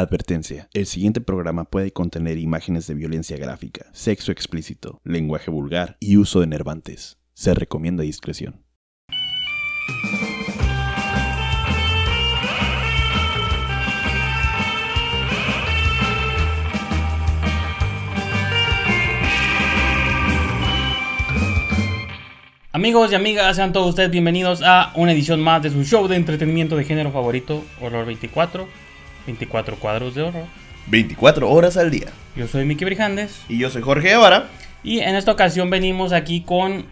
Advertencia. El siguiente programa puede contener imágenes de violencia gráfica, sexo explícito, lenguaje vulgar y uso de nervantes. Se recomienda discreción. Amigos y amigas, sean todos ustedes bienvenidos a una edición más de su show de entretenimiento de género favorito, Horror 24. 24 cuadros de oro. 24 horas al día. Yo soy Miki Brijandes. Y yo soy Jorge Guevara. Y en esta ocasión venimos aquí con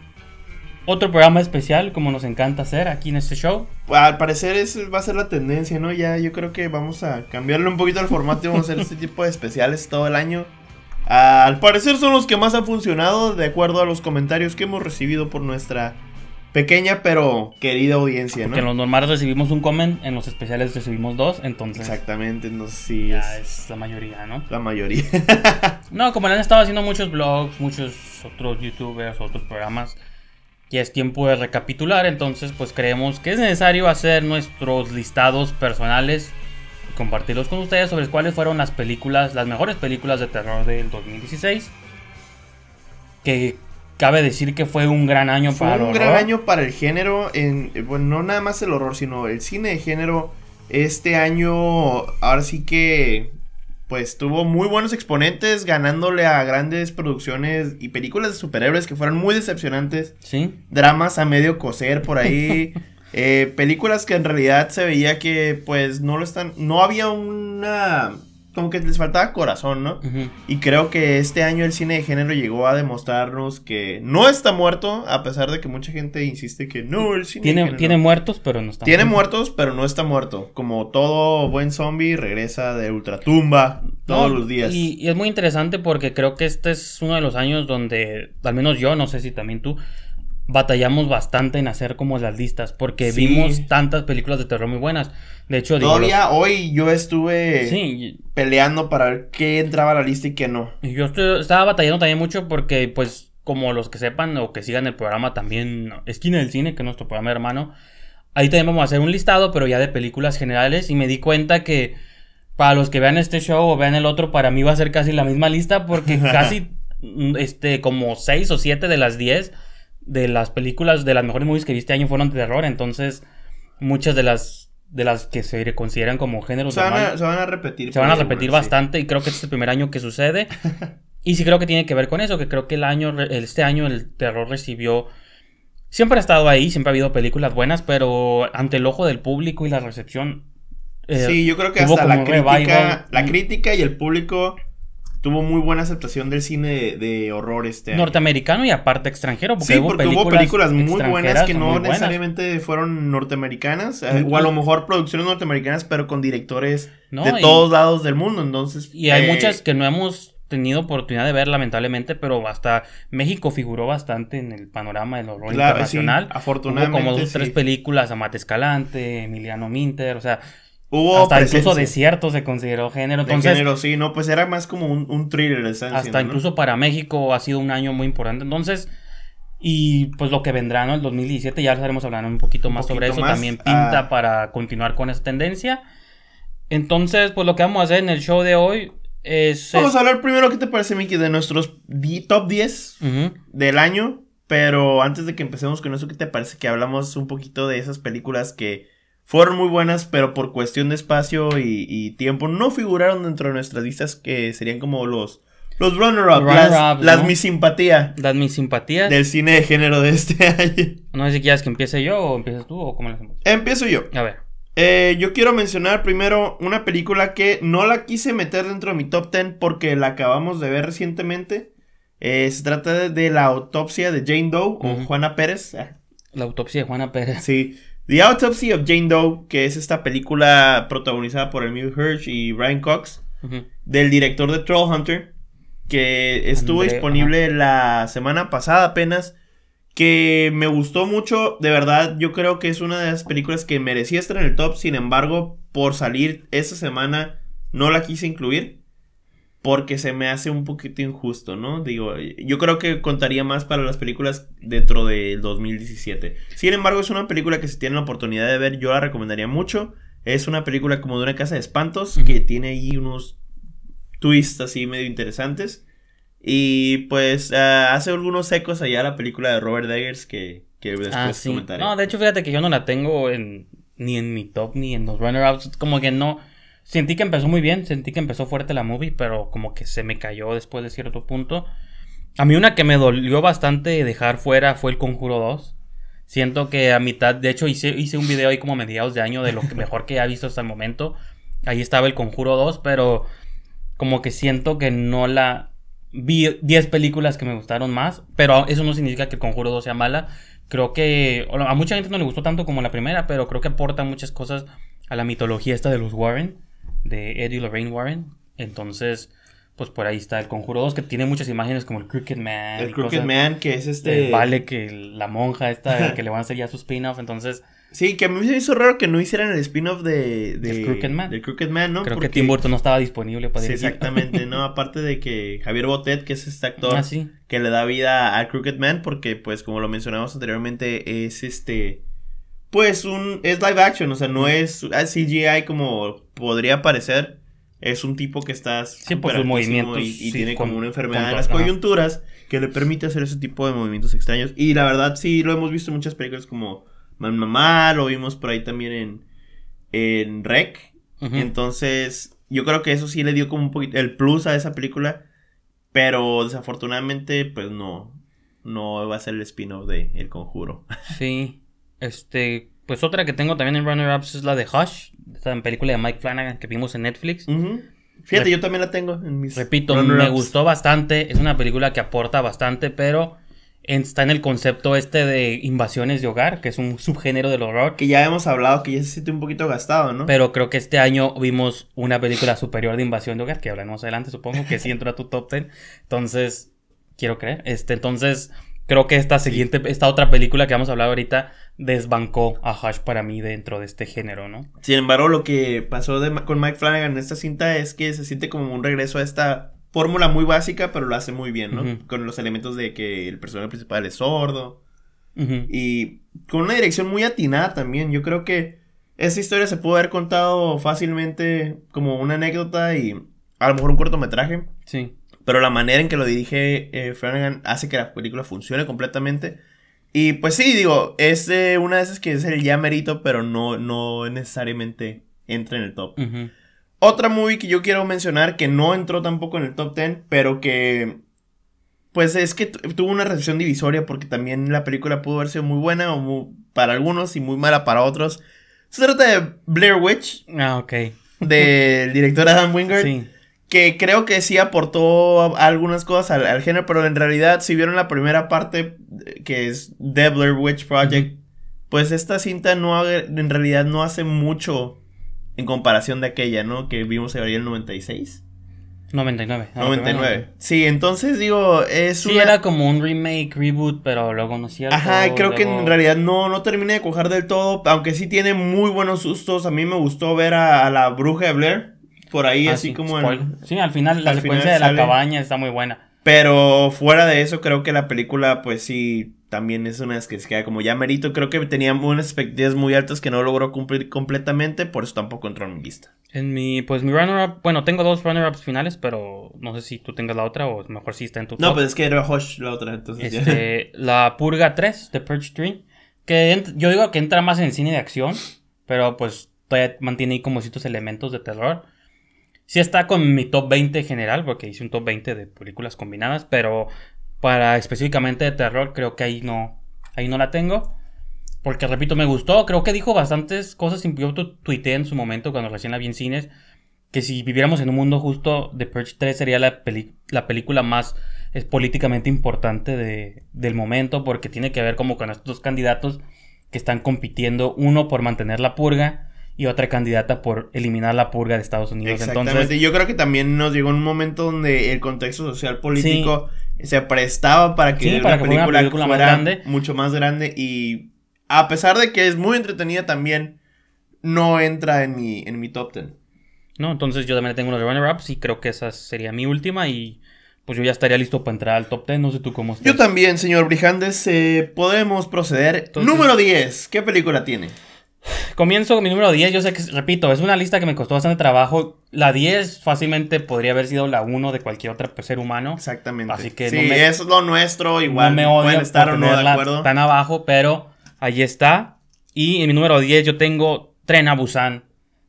otro programa especial, como nos encanta hacer aquí en este show. Al parecer es, va a ser la tendencia, ¿no? Ya yo creo que vamos a cambiarle un poquito el formato y vamos a hacer este tipo de especiales todo el año. Ah, al parecer son los que más han funcionado, de acuerdo a los comentarios que hemos recibido por nuestra pequeña pero querida audiencia, Porque ¿no? en los normales recibimos un comment, en los especiales recibimos dos, entonces. Exactamente, no sé Ya es... es la mayoría, ¿no? La mayoría. no, como le han estado haciendo muchos blogs, muchos otros youtubers, otros programas, ya es tiempo de recapitular, entonces pues creemos que es necesario hacer nuestros listados personales y compartirlos con ustedes sobre cuáles fueron las películas, las mejores películas de terror del 2016. Que cabe decir que fue un gran año para el horror. Un gran año para el género, en, eh, bueno, no nada más el horror, sino el cine de género. Este año, ahora sí que, pues tuvo muy buenos exponentes, ganándole a grandes producciones y películas de superhéroes que fueron muy decepcionantes. Sí. Dramas a medio coser por ahí. Eh, películas que en realidad se veía que, pues, no lo están. No había una como que les faltaba corazón, ¿no? Y creo que este año el cine de género llegó a demostrarnos que no está muerto, a pesar de que mucha gente insiste que no, el cine tiene, de género. Tiene muertos, pero no está muerto. Tiene muertos, pero no está muerto. Como todo buen zombie regresa de ultratumba todos los días. y es muy interesante porque creo que este es uno de los años donde, al menos yo, no sé si también tú, batallamos bastante en hacer como las listas porque vimos tantas películas de terror muy buenas. De hecho, todavía hoy yo estuve peleando para ver qué entraba a la lista y qué no. yo estaba batallando también mucho porque pues como los que sepan o que sigan el programa también Esquina del Cine, que es nuestro programa hermano, ahí también vamos a hacer un listado, pero ya de películas generales y me di cuenta que para los que vean este show o vean el otro, para mí va a ser casi la misma lista porque casi mm, este como 6 o 7 de las 10 de las películas, de las mejores movies que vi este año fueron de terror, entonces muchas de las de las que se consideran como géneros se, van a, van a repetir. Se van a repetir bastante y creo que este es el primer año que sucede. y sí creo que tiene que ver con eso, que creo que el año, este año el terror recibió... Siempre ha estado ahí, siempre ha habido películas buenas, pero ante el ojo del público y la recepción... Eh, sí, yo creo que hasta la crítica, la mm. crítica y el público tuvo muy buena aceptación del cine de, horror este norteamericano y aparte extranjero porque, sí, porque películas hubo películas muy buenas que no necesariamente fueron norteamericanas eh, o a lo mejor producciones norteamericanas pero con directores de todos lados del mundo entonces y hay eh, muchas que no hemos tenido oportunidad de ver lamentablemente pero hasta México figuró bastante en el panorama del horror internacional afortunadamente como dos o tres películas Amate Escalante Emiliano Minter o sea Hubo hasta incluso desierto se consideró género. Entonces, género, sí, no, pues era más como un, un thriller. hasta incluso para México ha sido un año muy importante. Entonces, y pues lo que vendrá, ¿no? El 2017 ya estaremos hablando un poquito más sobre eso. También pinta ah. para continuar con esa tendencia. Entonces, pues lo que vamos a hacer en el show de hoy es... Vamos a hablar primero, ¿qué te parece, Miki? De nuestros top 10 del año. Pero antes de que empecemos con eso, ¿qué te parece que hablamos un poquito de esas películas que fueron muy buenas, pero por cuestión de espacio y, tiempo no figuraron dentro de nuestras listas que serían como los los runner-up, las, las Las mi simpatía. Del cine de género de este año. No sé si quieres que empiece yo o empiezas tú o cómo lo hacemos. Empiezo yo. A ver. Eh, yo quiero mencionar primero una película que no la quise meter dentro de mi top 10 porque la acabamos de ver recientemente. Eh, se trata de, la autopsia de Jane Doe o Juana Pérez. La autopsia de Juana Pérez. Sí. The Autopsy of Jane Doe, que es esta película protagonizada por Emil Hirsch y Brian Cox, del director de Trollhunter, que estuvo disponible la semana pasada apenas, que me gustó mucho, de verdad, yo creo que es una de las películas que merecía estar en el top, sin embargo, por salir esta semana no la quise incluir porque se me hace un poquito injusto, ¿no? Digo, yo creo que contaría más para las películas dentro del 2017. Sin embargo, es una película que si tienen la oportunidad de ver, yo la recomendaría mucho. Es una película como de una casa de espantos que tiene ahí unos twists así medio interesantes. Y pues ah, hace algunos ecos allá la película de Robert Daggers que, que después ah, No, de hecho, fíjate que yo no la tengo en, ni en mi top ni en los runner-ups. Como que no Sentí que empezó muy bien, sentí que empezó fuerte la movie, pero como que se me cayó después de cierto punto. A mí una que me dolió bastante dejar fuera fue el Conjuro 2. Siento que a mitad, de hecho hice, hice un video ahí como a mediados de año de lo mejor que he visto hasta el momento. Ahí estaba el Conjuro 2, pero como que siento que no la... Vi 10 películas que me gustaron más, pero eso no significa que el Conjuro 2 sea mala. Creo que a mucha gente no le gustó tanto como la primera, pero creo que aporta muchas cosas a la mitología esta de los Warren de Eddie Lorraine Warren. Entonces, pues por ahí está el Conjuro 2, que tiene muchas imágenes como el Crooked Man. El Crooked Man, que es este... vale, que la monja esta, que le van a hacer ya su spin-off, entonces... Sí, que a mí me hizo raro que no hicieran el spin-off de, El Crooked Man. El Crooked Man, ¿no? Creo que Tim Burton no estaba disponible para exactamente, ¿no? Aparte de que Javier Botet, que es este actor ah, que le da vida a Crooked Man, porque pues como lo mencionamos anteriormente, es este pues un es live action, o sea, no es ah, CGI como podría parecer. Es un tipo que está sí, por sus movimientos y, tiene como una enfermedad de las coyunturas que le permite hacer ese tipo de movimientos extraños. Y la verdad sí lo hemos visto en muchas películas como Man Mamá, lo vimos por ahí también en en Rec. Entonces, yo creo que eso sí le dio como un poquito el plus a esa película, pero desafortunadamente pues no no va a ser el spin-off de El Conjuro. Sí. Este, pues otra que tengo también en Runner Ups es la de Hush, esta película de Mike Flanagan que vimos en Netflix. Fíjate, yo también la tengo en mis. Repito, me gustó bastante. Es una película que aporta bastante, pero está en el concepto este de invasiones de hogar, que es un subgénero del horror. Que ya hemos hablado, que ya se siente un poquito gastado, ¿no? Pero creo que este año vimos una película superior de invasión de hogar, que hablaremos adelante, supongo que sí entra a tu top 10. Entonces, quiero creer. Este, entonces, Creo que esta siguiente, esta otra película que vamos a hablar ahorita desbancó a Hush para mí dentro de este género, ¿no? Sin embargo, lo que pasó con Mike Flanagan en esta cinta es que se siente como un regreso a esta fórmula muy básica, pero lo hace muy bien, ¿no? Con los elementos de que el personaje principal es sordo. Y con una dirección muy atinada también. Yo creo que esa historia se pudo haber contado fácilmente como una anécdota y a lo mejor un cortometraje. Sí pero la manera en que lo dirige eh, Flanagan hace que la película funcione completamente. Y pues sí, digo, es una de esas que es el ya mérito, pero no, no necesariamente entra en el top. Otra movie que yo quiero mencionar que no entró tampoco en el top 10, pero que. Pues es que tuvo una recepción divisoria porque también la película pudo haber sido muy buena para algunos y muy mala para otros. Se trata de Blair Witch. Ah, ok. Del director Adam Wingard. Sí que creo que sí aportó algunas cosas al, género, pero en realidad si vieron la primera parte eh, que es The Blair Witch Project, pues esta cinta no en realidad no hace mucho en comparación de aquella, ¿no? Que vimos en el 96. 99. 99. Sí, entonces digo, es sí, era como un remake, reboot, pero luego no cierto. Ajá, creo que en realidad no, no terminé de cojar del todo, aunque sí tiene muy buenos sustos. A mí me gustó ver a, a la bruja de Blair por ahí ah, así como en, Sí, al final la secuencia de la cabaña está muy buena. Pero fuera de eso, creo que la película, pues sí, también es una que se queda como ya merito. Creo que tenía unas expectativas muy altas que no logró cumplir completamente, por eso tampoco entró en mi lista. En mi, pues mi runner-up, bueno, tengo dos runner-ups finales, pero no sé si tú tengas la otra o mejor si está en tu No, pues es que era Hosh la otra, entonces este, La Purga 3, de Purge 3, que yo digo que entra más en cine de acción, pero pues todavía mantiene ahí como ciertos elementos de terror sí está con mi top 20 general, porque hice un top 20 de películas combinadas, pero para específicamente de terror creo que ahí no, ahí no la tengo. Porque repito, me gustó, creo que dijo bastantes cosas, yo tuiteé en su momento cuando recién la vi en cines, que si viviéramos en un mundo justo, de Purge 3 sería la, película más políticamente importante del momento, porque tiene que ver como con estos candidatos que están compitiendo, uno por mantener la purga, y otra candidata por eliminar la purga de Estados Unidos. Entonces, yo creo que también nos llegó un momento donde el contexto social político se prestaba para que, la película fuera mucho más grande y a pesar de que es muy entretenida también no entra en mi en mi top ten. No, entonces yo también tengo unos runner-ups y creo que esa sería mi última y pues yo ya estaría listo para entrar al top ten. No sé tú cómo estás. Yo también, señor Brijandes. Eh, podemos proceder. Número 10. ¿Qué película tiene? Comienzo con mi número 10. Yo sé que, repito, es una lista que me costó bastante trabajo. La 10 fácilmente podría haber sido la 1 de cualquier otro ser humano. Exactamente. Así que sí, es lo nuestro. Igual no me odio estar o no de acuerdo. Tan abajo, pero ahí está. Y en mi número 10 yo tengo Tren a Busan.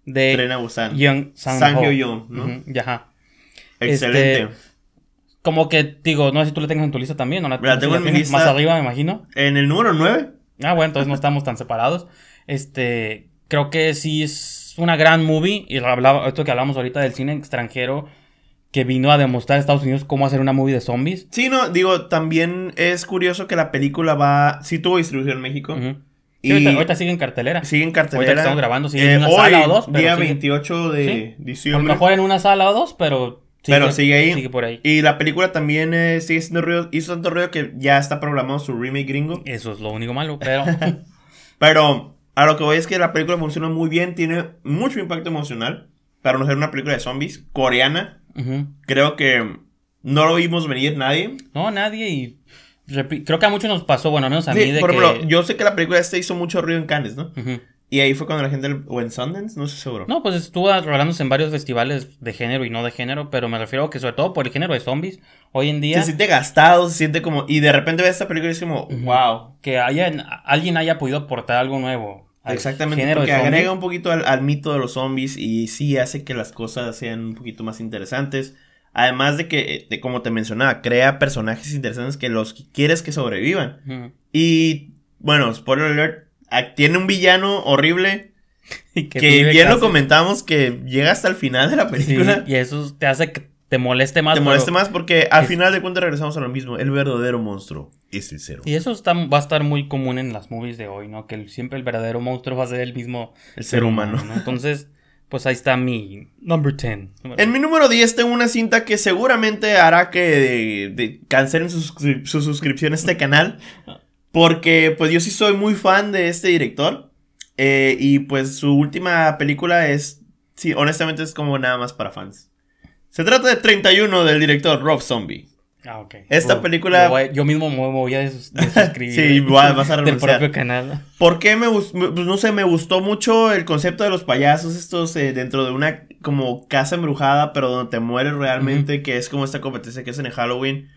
De Tren a Busan. Young ¿no? Excelente. Este, como que, digo, no sé si tú la tengas en tu lista también. ¿no? La, tengo en mi lista. Más arriba, me imagino. En el número 9. Ah, bueno, entonces no estamos tan separados. Este, creo que sí es una gran movie. Y hablaba, esto que hablamos ahorita del cine extranjero que vino a demostrar a Estados Unidos cómo hacer una movie de zombies. Sí, no, digo, también es curioso que la película va. Sí tuvo distribución en México. y ahorita, sigue en cartelera. Sigue en cartelera. estamos grabando, sigue eh, en una sala o dos. día 28 de diciembre. A lo mejor en una sala o dos, pero sigue, pero sigue ahí. por ahí. Y la película también eh, sigue siendo ruido, hizo tanto ruido que ya está programado su remake gringo. Eso es lo único malo, pero... pero a lo que voy es que la película funciona muy bien, tiene mucho impacto emocional. Para no ser una película de zombies coreana, creo que no lo vimos venir nadie. No, nadie y creo que a muchos nos pasó, bueno, a mí. De por ejemplo, yo sé que la película esta hizo mucho ruido en Cannes, ¿no? Y ahí fue cuando la gente, o en Sundance, no sé seguro. No, pues estuvo hablando en varios festivales de género y no de género, pero me refiero que sobre todo por el género de zombies, hoy en día... Se siente gastado, se siente como... Y de repente ves esta película y es como, wow. Que alguien haya podido aportar algo nuevo. Exactamente, que porque agrega un poquito al, mito de los zombies y sí hace que las cosas sean un poquito más interesantes. Además de que, eh, como te mencionaba, crea personajes interesantes que los quieres que sobrevivan. Y, bueno, spoiler alert, Ah, tiene un villano horrible. que, bien lo comentamos que llega hasta el final de la película. y eso te hace que te moleste más. Te moleste más porque al final de cuentas regresamos a lo mismo. El verdadero monstruo es el cero. Y eso va a estar muy común en las movies de hoy, ¿no? Que siempre el verdadero monstruo va a ser el mismo. El ser, humano. Entonces, pues ahí está mi number 10. En mi número 10 tengo una cinta que seguramente hará que eh, de, cancelen su suscripción a este canal. Porque pues yo sí soy muy fan de este director. Eh, y pues su última película es, sí, honestamente es como nada más para fans. Se trata de 31 del director Rob Zombie. Ah, ok. Esta película... yo mismo me voy a suscribir. sí, vas a Del propio canal. ¿Por qué me gustó? Pues no sé, me gustó mucho el concepto de los payasos estos eh, dentro de una como casa embrujada, pero donde te mueres realmente, que es como esta competencia que es en Halloween.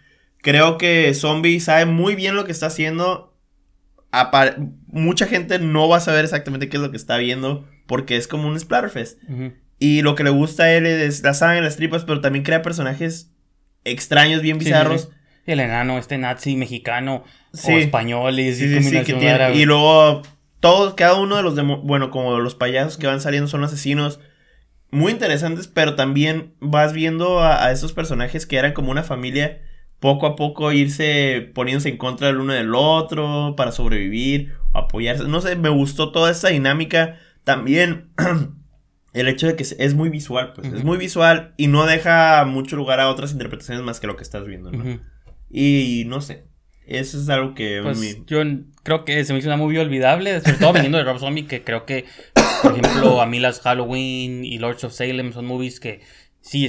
Creo que Zombie sabe muy bien lo que está haciendo. Mucha gente no va a saber exactamente qué es lo que está viendo porque es como un Splatterfest. Y lo que le gusta a él es la sangre, las tripas, pero también crea personajes extraños, bien bizarros. El enano, este nazi mexicano o españoles y Y luego todos, cada uno de los, bueno, como los payasos que van saliendo son asesinos muy interesantes, pero también vas viendo a, a, esos personajes que eran como una familia poco a poco irse poniéndose en contra del uno del otro para sobrevivir, o apoyarse. No sé, me gustó toda esa dinámica. También el hecho de que es muy visual, pues es muy visual y no deja mucho lugar a otras interpretaciones más que lo que estás viendo, y, no sé, eso es algo que... Pues, yo creo que se me hizo una movie olvidable, sobre todo viniendo de Rob Zombie, que creo que, por ejemplo, a mí las Halloween y Lords of Salem son movies que sí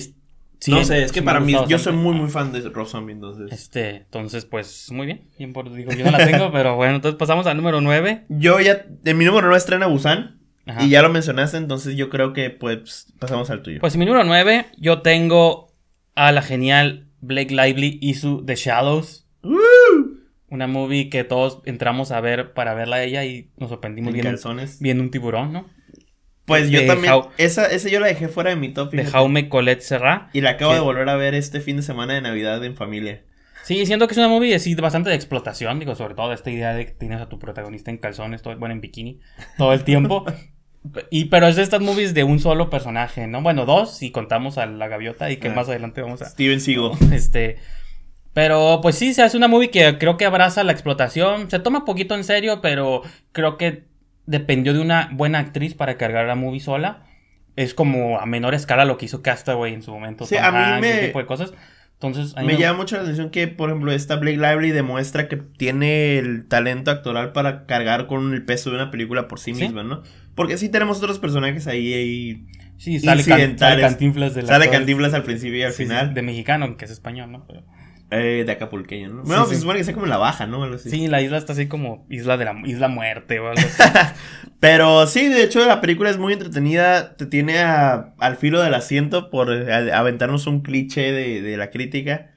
no sé, es que para mí, yo soy muy, muy fan de Rob Zombie, entonces. Este, entonces, pues, muy bien. digo, yo no la tengo, pero bueno, entonces pasamos al número 9. Yo ya, en mi número 9 estrena Busan. Y ya lo mencionaste, entonces yo creo que, pues, pasamos al tuyo. Pues, mi número 9, yo tengo a la genial Blake Lively y su The Shadows. Una movie que todos entramos a ver para verla a ella y nos sorprendimos viendo, viendo un tiburón, ¿no? Pues yo también. esa, esa yo la dejé fuera de mi top. De Jaume Colette Serra. Y la acabo de volver a ver este fin de semana de Navidad en familia. Sí, siento que es una movie sí, bastante de explotación, digo, sobre todo esta idea de que tienes a tu protagonista en calzones, todo, bueno, en bikini, todo el tiempo. y, pero es de estas movies de un solo personaje, ¿no? Bueno, dos, si contamos a la gaviota y que ah. más adelante vamos a. Steven Sigo Este. Pero pues sí, se hace una movie que creo que abraza la explotación. Se toma poquito en serio, pero creo que dependió de una buena actriz para cargar la movie sola. Es como a menor escala lo que hizo Castaway en su momento. Sí, a mí me... cosas. Entonces, me llama mucho la atención que, por ejemplo, esta Blake Lively demuestra que tiene el talento actoral para cargar con el peso de una película por sí, misma, ¿no? Porque sí tenemos otros personajes ahí, ahí sí, sale, Cantinflas de Cantinflas al principio y al final. de mexicano, que es español, ¿no? Eh, de acapulqueño, ¿no? Bueno, sí, supone que sea como la baja, ¿no? Sí, la isla está así como isla de la isla muerte o Pero sí, de hecho la película es muy entretenida, te tiene al filo del asiento por eh, aventarnos un cliché de, la crítica.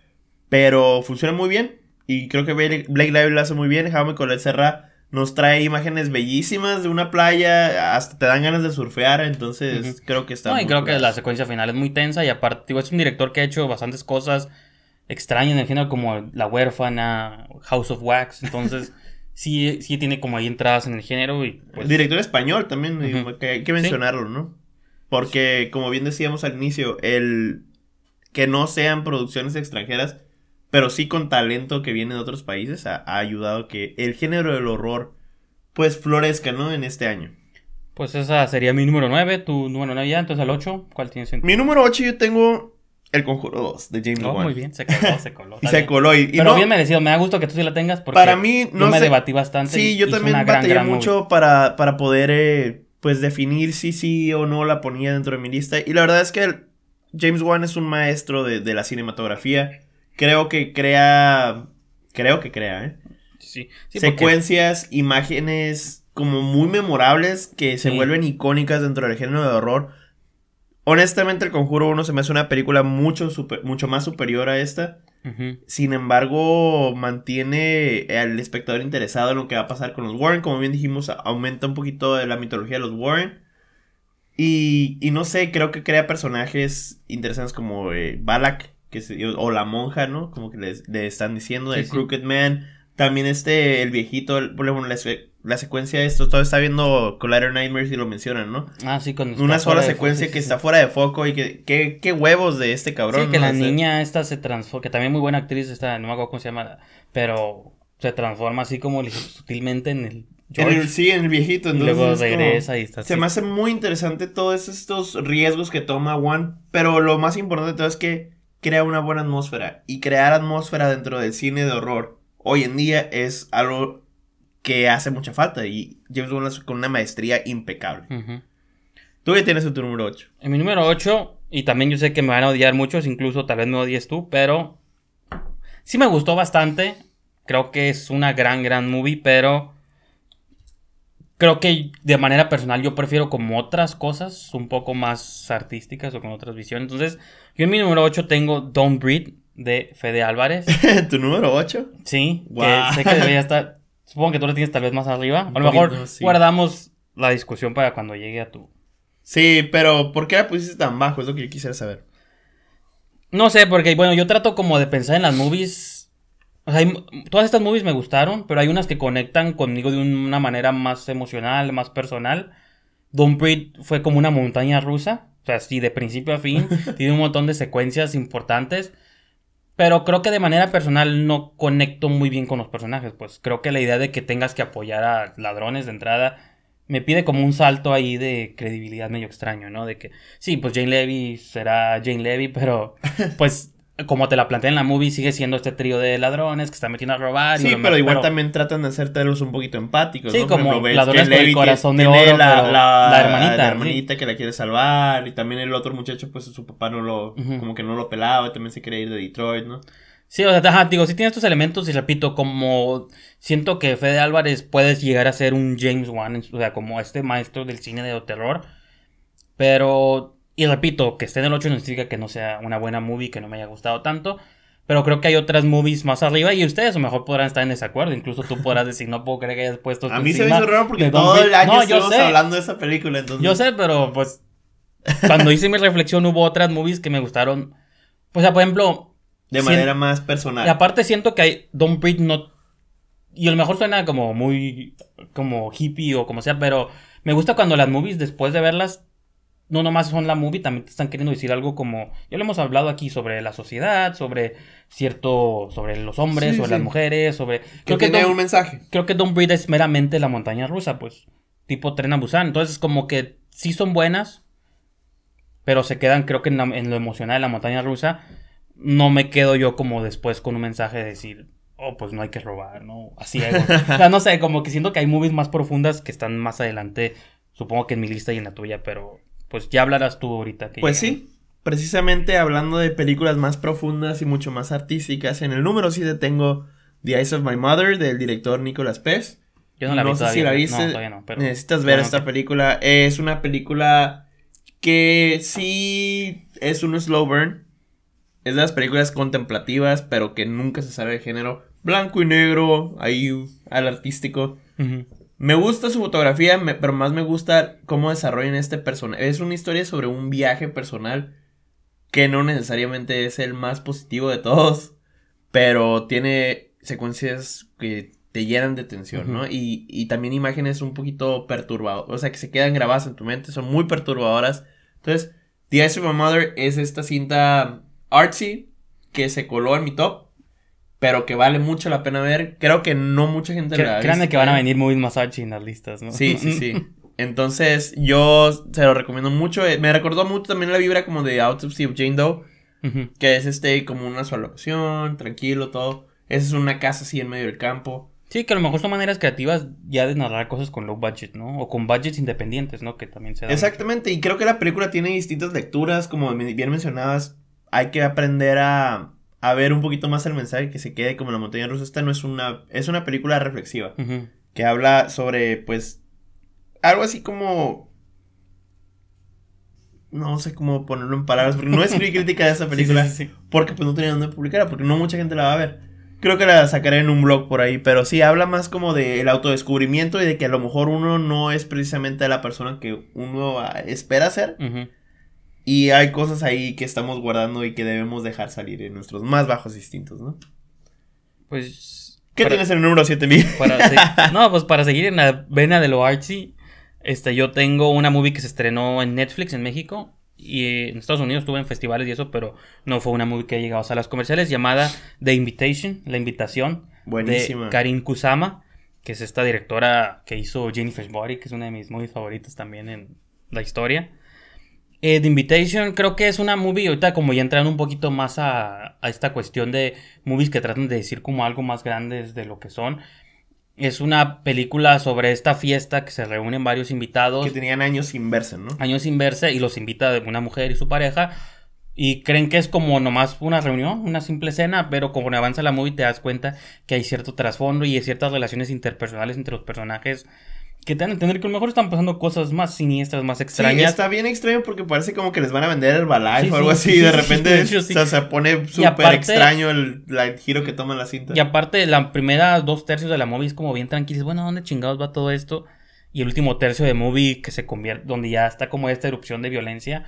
Pero funciona muy bien y creo que Blake Lively lo hace muy bien, Jaume Colette Serra nos trae imágenes bellísimas de una playa, hasta te dan ganas de surfear, entonces creo que está... No, y creo que la secuencia final es muy tensa y aparte, es un director que ha hecho bastantes cosas extraño en el género como La huérfana, House of Wax, entonces... sí, sí tiene como ahí entradas en el género y El pues, director español también, hay que mencionarlo, ¿no? Porque, como bien decíamos al inicio, el que no sean producciones extranjeras, pero sí con talento que viene de otros países, ha, ayudado a que el género del horror, pues, florezca, ¿no? En este año. Pues esa sería mi número 9, tu número 9 ya, entonces al 8, ¿cuál tiene sentido? Mi número 8 yo tengo el Conjuro 2 de James oh, Muy bien, se coló, se coló. y se coló. Pero bien merecido, me da gusto que tú sí la tengas porque para mí, no me debatí bastante. Sí, yo también batallé mucho para, para, poder eh, pues definir si sí o no la ponía dentro de mi lista. Y la verdad es que James Wan es un maestro de, la cinematografía. Creo que crea. Creo que crea, ¿eh? Sí. secuencias, imágenes como muy memorables que se vuelven icónicas dentro del género de horror Honestamente, El Conjuro 1 se me hace una película mucho, mucho más superior a esta. Sin embargo, mantiene al espectador interesado en lo que va a pasar con los Warren. Como bien dijimos, aumenta un poquito la mitología de los Warren. Y, no sé, creo que crea personajes interesantes como eh, Balak que o la monja, ¿no? Como que le, están diciendo, el Crooked Man. También este, el viejito, el, bueno, el, la secuencia de esto, todo está viendo Collider Nightmares y lo mencionan, ¿no? Ah, sí, con Una sola secuencia que está fuera de foco y que, Qué huevos de este cabrón. Sí, que la niña esta se transforma, que también muy buena actriz esta, no me acuerdo cómo se llama, pero se transforma así como sutilmente en el en el, sí, en el viejito. Entonces, y luego regresa y está. Se me hace muy interesante todos estos riesgos que toma Juan. Pero lo más importante de todo es que crea una buena atmósfera. Y crear atmósfera dentro del cine de horror hoy en día es algo que hace mucha falta. Y James Bond con una maestría impecable. Tú ya tienes tu número 8. En mi número 8, y también yo sé que me van a odiar muchos, incluso tal vez me odies tú, pero sí me gustó bastante. Creo que es una gran, gran movie, pero creo que de manera personal yo prefiero como otras cosas un poco más artísticas o con otras visiones. Entonces, yo en mi número 8 tengo Don't Breed de Fede Álvarez. ¿Tu número 8? Sí, wow. sé que debería estar Supongo que tú lo tienes tal vez más arriba. A lo mejor guardamos la discusión para cuando llegue a tu. Sí, pero ¿por qué la pusiste tan bajo? Es lo que yo quisiera saber. No sé, porque bueno, yo trato como de pensar en las movies. O sea, todas estas movies me gustaron, pero hay unas que conectan conmigo de una manera más emocional, más personal. Don't Breed fue como una montaña rusa. O sea, sí, de principio a fin. tiene un montón de secuencias importantes. Pero creo que de manera personal no conecto muy bien con los personajes, pues creo que la idea de que tengas que apoyar a ladrones de entrada me pide como un salto ahí de credibilidad medio extraño, ¿no? De que sí, pues Jane Levy será Jane Levy, pero pues como te la planteé en la movie, sigue siendo este trío de ladrones que están metiendo a robar. Sí, pero igual también tratan de hacértelos un poquito empáticos. Sí, como ladrones con el corazón de la, hermanita. La hermanita que la quiere salvar. Y también el otro muchacho, pues su papá no lo, como que no lo pelaba, también se quiere ir de Detroit, ¿no? Sí, o sea, digo, sí tiene estos elementos y repito, como siento que Fede Álvarez puedes llegar a ser un James Wan, o sea, como este maestro del cine de terror, pero y repito, que esté en el 8 no significa que no sea una buena movie, que no me haya gustado tanto. Pero creo que hay otras movies más arriba y ustedes a lo mejor podrán estar en desacuerdo. Incluso tú podrás decir, no puedo creer que hayas puesto. A mí se me hizo raro porque todo el año estamos hablando de esa película. Yo sé, pero pues cuando hice mi reflexión hubo otras movies que me gustaron. O sea, por ejemplo. De manera más personal. Y aparte siento que hay Don't Breathe no. Y a lo mejor suena como muy. como hippie o como sea, pero me gusta cuando las movies después de verlas no nomás son la movie, también te están queriendo decir algo como, ya lo hemos hablado aquí sobre la sociedad, sobre cierto, sobre los hombres, sobre las mujeres, sobre... creo que Don, un mensaje. Creo que Don't Breed es meramente la montaña rusa, pues, tipo Tren a Busan. Entonces, como que sí son buenas, pero se quedan, creo que en, lo emocional de la montaña rusa, no me quedo yo como después con un mensaje de decir, oh, pues no hay que robar, ¿no? Así algo o sea, no sé, como que siento que hay movies más profundas que están más adelante, supongo que en mi lista y en la tuya, pero pues ya hablarás tú ahorita. pues sí, precisamente hablando de películas más profundas y mucho más artísticas, en el número 7 tengo The Eyes of My Mother del director Nicolas Pez. Yo no la no sé Si la ¿eh? viste. Necesitas ver esta película. Es una película que sí es un slow burn. Es de las películas contemplativas, pero que nunca se sabe el género. Blanco y negro, ahí al artístico. Me gusta su fotografía, pero más me gusta cómo desarrollan este personaje. Es una historia sobre un viaje personal que no necesariamente es el más positivo de todos, pero tiene secuencias que te llenan de tensión, ¿no? Y, y, también imágenes un poquito perturbadoras, o sea, que se quedan grabadas en tu mente, son muy perturbadoras. Entonces, The Eyes of My Mother es esta cinta artsy que se coló en mi top pero que vale mucho la pena ver. Creo que no mucha gente la ha que van a venir muy Masachi en las listas, ¿no? Sí, sí, sí. Entonces, yo se lo recomiendo mucho. Eh, me recordó mucho también la vibra como de Out of Jane Doe, que es este como una sola opción, tranquilo, todo. Esa es una casa así en medio del campo. Sí, que a lo mejor son maneras creativas ya de narrar cosas con low budget, ¿no? O con budgets independientes, ¿no? Que también se da. Exactamente, y creo que la película tiene distintas lecturas, como bien mencionadas. hay que aprender a a ver un poquito más el mensaje que se quede como la montaña rusa. Esta no es una, es una película reflexiva que habla sobre, pues, algo así como... No sé cómo ponerlo en palabras, porque no escribí crítica de esa película, porque pues no tenía dónde publicarla, porque no mucha gente la va a ver. Creo que la sacaré en un blog por ahí, pero sí, habla más como del El autodescubrimiento y de que a lo mejor uno no es precisamente la persona que uno ah, espera ser. Y hay cosas ahí que estamos guardando y que debemos dejar salir en nuestros más bajos instintos, ¿no? Pues. ¿Qué tienes en el número 7000? Para no, pues para seguir en la vena de lo artsy, este, yo tengo una movie que se estrenó en Netflix en México. Y en Estados Unidos estuve en festivales y eso, pero no fue una movie que ha llegado a salas comerciales, llamada The Invitation, La Invitación. Buenísima. De Karin Kusama, que es esta directora que hizo Jennifer's Body, que es una de mis movies favoritas también en la historia. Eh, The Invitation creo que es una movie, ahorita como ya entrando un poquito más a, esta cuestión de movies que tratan de decir como algo más grandes de lo que son. Es una película sobre esta fiesta que se reúnen varios invitados. Que tenían años sin verse, ¿no? Años sin verse y los invita una mujer y su pareja y creen que es como nomás una reunión, una simple cena, pero como avanza la movie te das cuenta que hay cierto trasfondo y hay ciertas relaciones interpersonales entre los personajes que te dan a entender que a lo mejor están pasando cosas más siniestras, más extrañas. Sí, está bien extraño porque parece como que les van a vender el o algo así. y de repente se pone súper extraño el, giro que toma la cinta. Y aparte, la primera dos tercios de la movie es como bien tranquila, Bueno, ¿dónde chingados va todo esto? Y el último tercio de movie que se convierte, donde ya está como esta erupción de violencia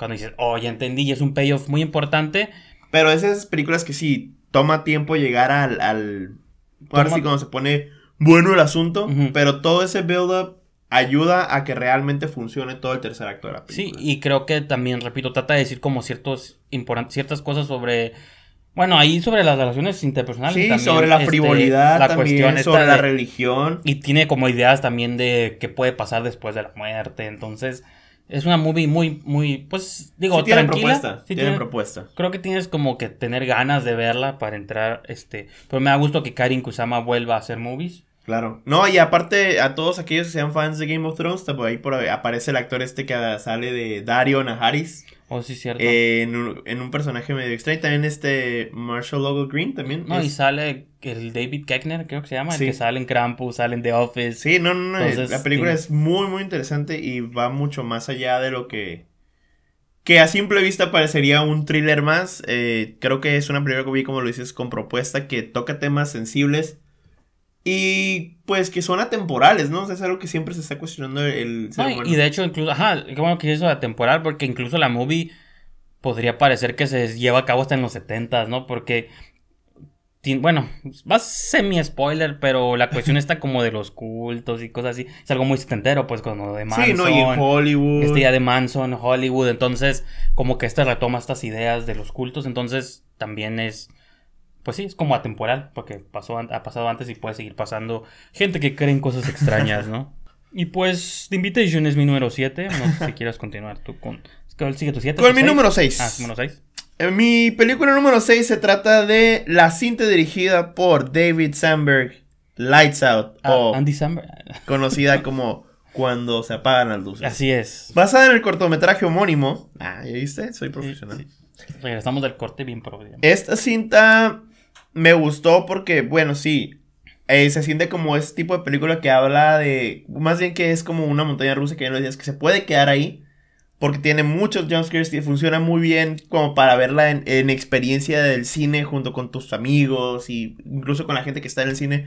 cuando dices, oh, ya entendí, y es un payoff muy importante. Pero esas películas que sí, toma tiempo llegar al... al... cuando se pone bueno el asunto, pero todo ese build-up ayuda a que realmente funcione todo el tercer actor. de la película. Sí, y creo que también, repito, trata de decir como ciertos ciertas cosas sobre... Bueno, ahí sobre las relaciones interpersonales. Sí, sobre la este, frivolidad, la sobre la religión. Y tiene como ideas también de qué puede pasar después de la muerte. Entonces, es una movie muy, muy, pues, digo, Propuesta, sí tiene, propuesta. Creo que tienes como que tener ganas de verla para entrar, este, pero me da gusto que Karin Kusama vuelva a hacer movies. Claro. No, y aparte, a todos aquellos que sean fans de Game of Thrones, pues, por ahí por aparece el actor este que sale de Dario Naharis o oh, sí, cierto. en, un, personaje medio extraño. También este Marshall Logo Green también. No, y sale el David Keckner, creo que se llama, el que sale en Krampus, sale en The Office. Sí, no, no, no. Eh, la película es muy, muy interesante y va mucho más allá de lo que. Que a simple vista parecería un thriller más. Eh, creo que es una película que vi, como lo dices, con propuesta que toca temas sensibles y pues que son atemporales, ¿no? es algo que siempre se está cuestionando el, Y de hecho, incluso, ajá, qué bueno que es eso atemporal, porque incluso la movie podría parecer que se lleva a cabo hasta en los 70 ¿no? Porque bueno, va semi-spoiler, pero la cuestión está como de los cultos y cosas así. Es algo muy setentero, pues, con de Manson. Sí, no, y Hollywood. Este día de Manson, Hollywood. Entonces, como que esta retoma estas ideas de los cultos. Entonces, también es pues sí, es como atemporal, porque pasó, ha pasado antes y puede seguir pasando gente que cree en cosas extrañas, ¿no? y pues The Invitation es mi número 7, no sé si quieras continuar tú con... Es sigue tu 7. Con mi número 6. Ah, número 6. Eh, mi película número 6 se trata de la cinta dirigida por David Sandberg, Lights Out, ah, o Andy Sandberg. conocida como Cuando se apagan las luces. Así es. Basada en el cortometraje homónimo. Ah, ¿ya viste? Soy profesional. Regresamos del corte bien profundo Esta cinta me gustó porque, bueno, sí, eh, se siente como ese tipo de película que habla de, más bien que es como una montaña rusa que ya no decías que se puede quedar ahí. Porque tiene muchos jumpscares y funciona muy bien como para verla en, experiencia del cine junto con tus amigos y incluso con la gente que está en el cine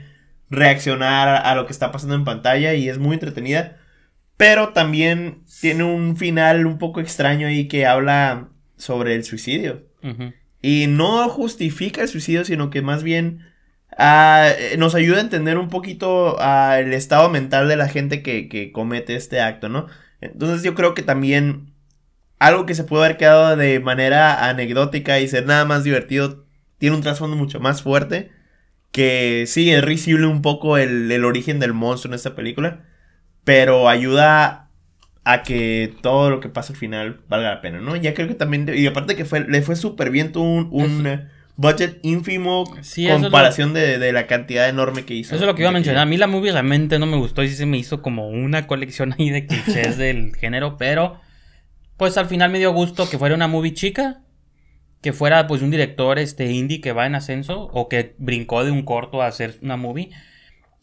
reaccionar a, lo que está pasando en pantalla y es muy entretenida. Pero también tiene un final un poco extraño ahí que habla sobre el suicidio. Y no justifica el suicidio, sino que más bien ah, eh, nos ayuda a entender un poquito ah, el estado mental de la gente que, comete este acto, ¿no? Entonces yo creo que también algo que se puede haber quedado de manera anecdótica y ser nada más divertido tiene un trasfondo mucho más fuerte que sí es un poco el, origen del monstruo en esta película, pero ayuda a a que todo lo que pasa al final valga la pena, ¿no? Ya creo que también, y aparte que fue, le fue súper bien, un, budget ínfimo comparación de, la cantidad enorme que hizo. Eso es lo que iba a mencionar, a mí la movie realmente no me gustó y sí se me hizo como una colección ahí de clichés del género, pero pues al final me dio gusto que fuera una movie chica, que fuera pues un director este indie que va en ascenso o que brincó de un corto a hacer una movie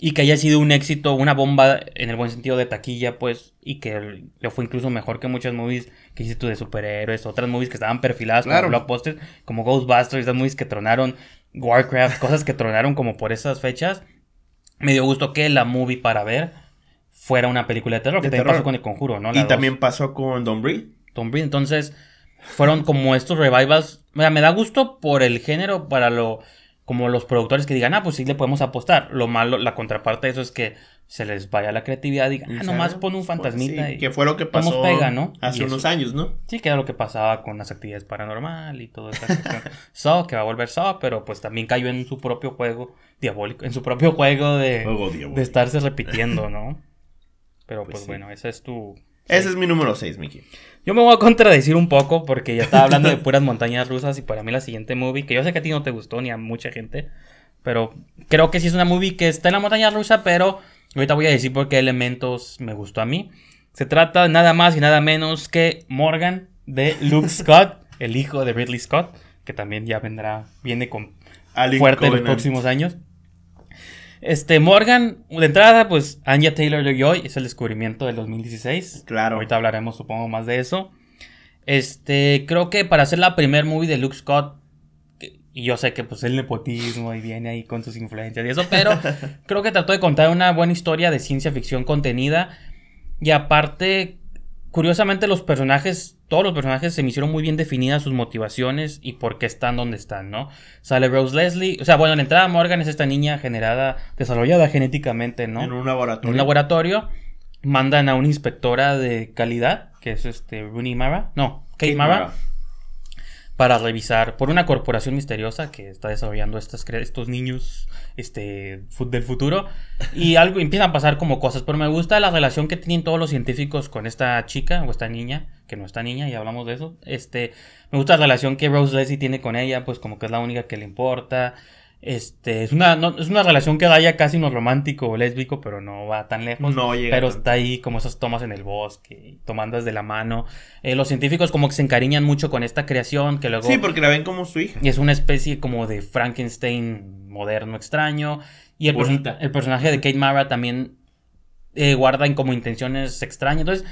y que haya sido un éxito, una bomba en el buen sentido de taquilla, pues, y que le fue incluso mejor que muchas movies que hiciste tú de superhéroes, otras movies que estaban perfiladas como blockbusters, como Ghostbusters, esas movies que tronaron, Warcraft, cosas que tronaron como por esas fechas. Me dio gusto que la movie para ver fuera una película de terror, que también pasó con El Conjuro, ¿no? y también pasó con Don Breathe. Don Breathe, entonces, fueron como estos revivals. O sea, me da gusto por el género, para lo como los productores que digan, ah, pues sí le podemos apostar. Lo malo, la contraparte de eso es que se les vaya la creatividad, digan, ah, nomás pon un pues fantasmita. y que fue lo que pasó hace unos años, ¿no? Sí, que era lo que pasaba con las actividades paranormal y todo eso. so que va a volver so pero pues también cayó en su propio juego diabólico, en su propio juego de, de estarse repitiendo, ¿no? Pero pues, pues bueno, ese es tu... Ese es mi número 6, Mickey. Yo me voy a contradecir un poco porque ya estaba hablando de puras montañas rusas y para mí la siguiente movie, que yo sé que a ti no te gustó ni a mucha gente, pero creo que sí es una movie que está en la montaña rusa, pero ahorita voy a decir por qué elementos me gustó a mí. Se trata nada más y nada menos que Morgan de Luke Scott, el hijo de Ridley Scott, que también ya vendrá, viene con fuerte en los próximos años. Este, Morgan, de entrada, pues Anya Taylor Joy es el descubrimiento del 2016. Claro. Ahorita hablaremos, supongo, más de eso. Este, creo que para hacer la primer movie de Luke Scott, y yo sé que pues el nepotismo y viene ahí con sus influencias y eso, pero creo que trató de contar una buena historia de ciencia ficción contenida. Y aparte, Curiosamente los personajes, todos los personajes se me hicieron muy bien definidas sus motivaciones y por qué están donde están, ¿no? Sale Rose Leslie, o sea, bueno, la entrada Morgan es esta niña generada, desarrollada genéticamente, ¿no? En un laboratorio. En un laboratorio. Mandan a una inspectora de calidad, que es este Rooney Mara, no, Kate, Mara para revisar por una corporación misteriosa que está desarrollando estos, estos niños este, del futuro. Y algo empiezan a pasar como cosas. Pero me gusta la relación que tienen todos los científicos con esta chica o esta niña, que no está niña, y hablamos de eso. Este, me gusta la relación que Rose Leslie tiene con ella, pues como que es la única que le importa. Este, es una, es una relación que da ya casi no romántico o lésbico, pero no va tan lejos. Pero está ahí como esas tomas en el bosque, tomando desde la mano. Eh, los científicos como que se encariñan mucho con esta creación que luego... Sí, porque la ven como su hija. Y es una especie como de Frankenstein moderno extraño. Y el, personaje de Kate Mara también eh, guarda como intenciones extrañas. Entonces,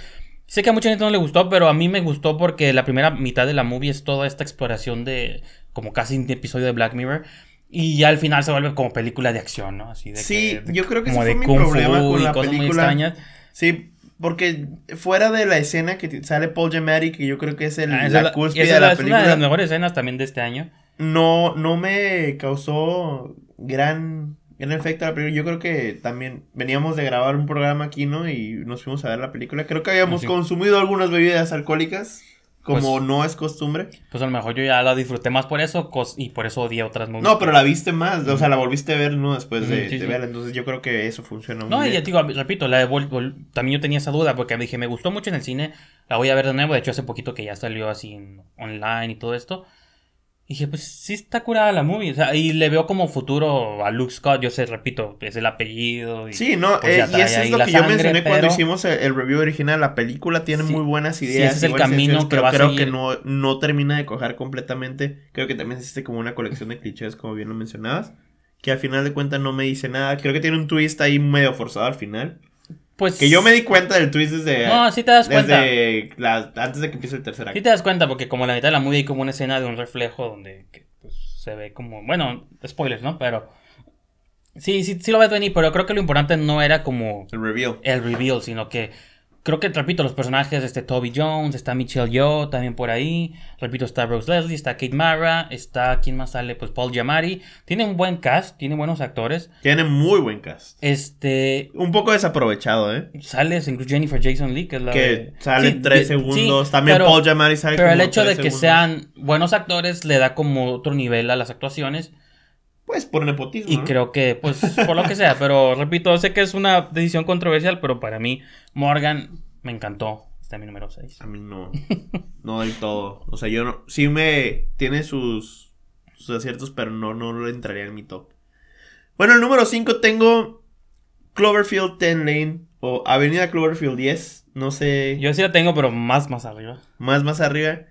sé que a mucha gente no le gustó, pero a mí me gustó porque la primera mitad de la movie es toda esta exploración de como casi un episodio de Black Mirror y ya al final se vuelve como película de acción, ¿no? Así de sí, yo creo que como ese fue de mi problema con la película. Sí, porque fuera de la escena que sale Paul Giamatti, que yo creo que es el, cúspide de la película. las mejores escenas también de este año. No, no me causó gran, efecto la película. Yo creo que también veníamos de grabar un programa aquí, ¿no? Y nos fuimos a ver la película. Creo que habíamos ah, consumido algunas bebidas alcohólicas como pues, no es costumbre. Pues a lo mejor yo ya la disfruté más por eso y por eso odié otras movies. No, pero la viste más, o sea, la volviste a ver, ¿no? Después de, verla, entonces yo creo que eso funcionó no, ya digo, repito, la de también yo tenía esa duda porque dije, me gustó mucho en el cine, la voy a ver de nuevo, de hecho hace poquito que ya salió así online y todo esto. Y dije, pues sí está curada la movie. O sea, y le veo como futuro a Luke Scott. Yo sé, repito, es el apellido. Y, sí, no, pues eh, y eso es lo que yo mencioné cuando hicimos el, review original. La película tiene muy buenas ideas. Sí, ese es el camino que creo, que no, no termina de cojar completamente. Creo que también existe como una colección de clichés, como bien lo mencionabas. Que al final de cuentas no me dice nada. Creo que tiene un twist ahí medio forzado al final. Pues, que yo me di cuenta del twist desde. No, sí te das cuenta. antes de que empiece el tercer acto. Sí te das cuenta, porque como la mitad de la movie hay como una escena de un reflejo donde pues, se ve como. Bueno, spoilers, ¿no? Pero. Sí, sí, sí lo ves venir, pero creo que lo importante no era como. El reveal. El reveal, sino que creo que, repito, los personajes, este Toby Jones, está Michelle Yeoh también por ahí, repito, está Rose Leslie, está Kate Mara, está, ¿quién más sale? Pues Paul Giamatti. Tiene un buen cast, tiene buenos actores. Tiene muy buen cast. Este... Un poco desaprovechado, ¿eh? Sales incluso Jennifer Jason Lee, que es la... Que sale tres segundos, también Paul Giamatti sale Pero el hecho de que sean buenos actores le da como otro nivel a las actuaciones. Pues por nepotismo. Y creo que, pues, por lo que sea, pero repito, sé que es una decisión controversial, pero para mí, Morgan me encantó. Está mi número 6. A mí no. No del todo. O sea, yo no. Sí me. Tiene sus. Sus aciertos, pero no, no lo entraría en mi top. Bueno, el número 5 tengo. Cloverfield 10 Lane. O Avenida Cloverfield 10. No sé. Yo sí la tengo, pero más, más arriba. Más, más arriba.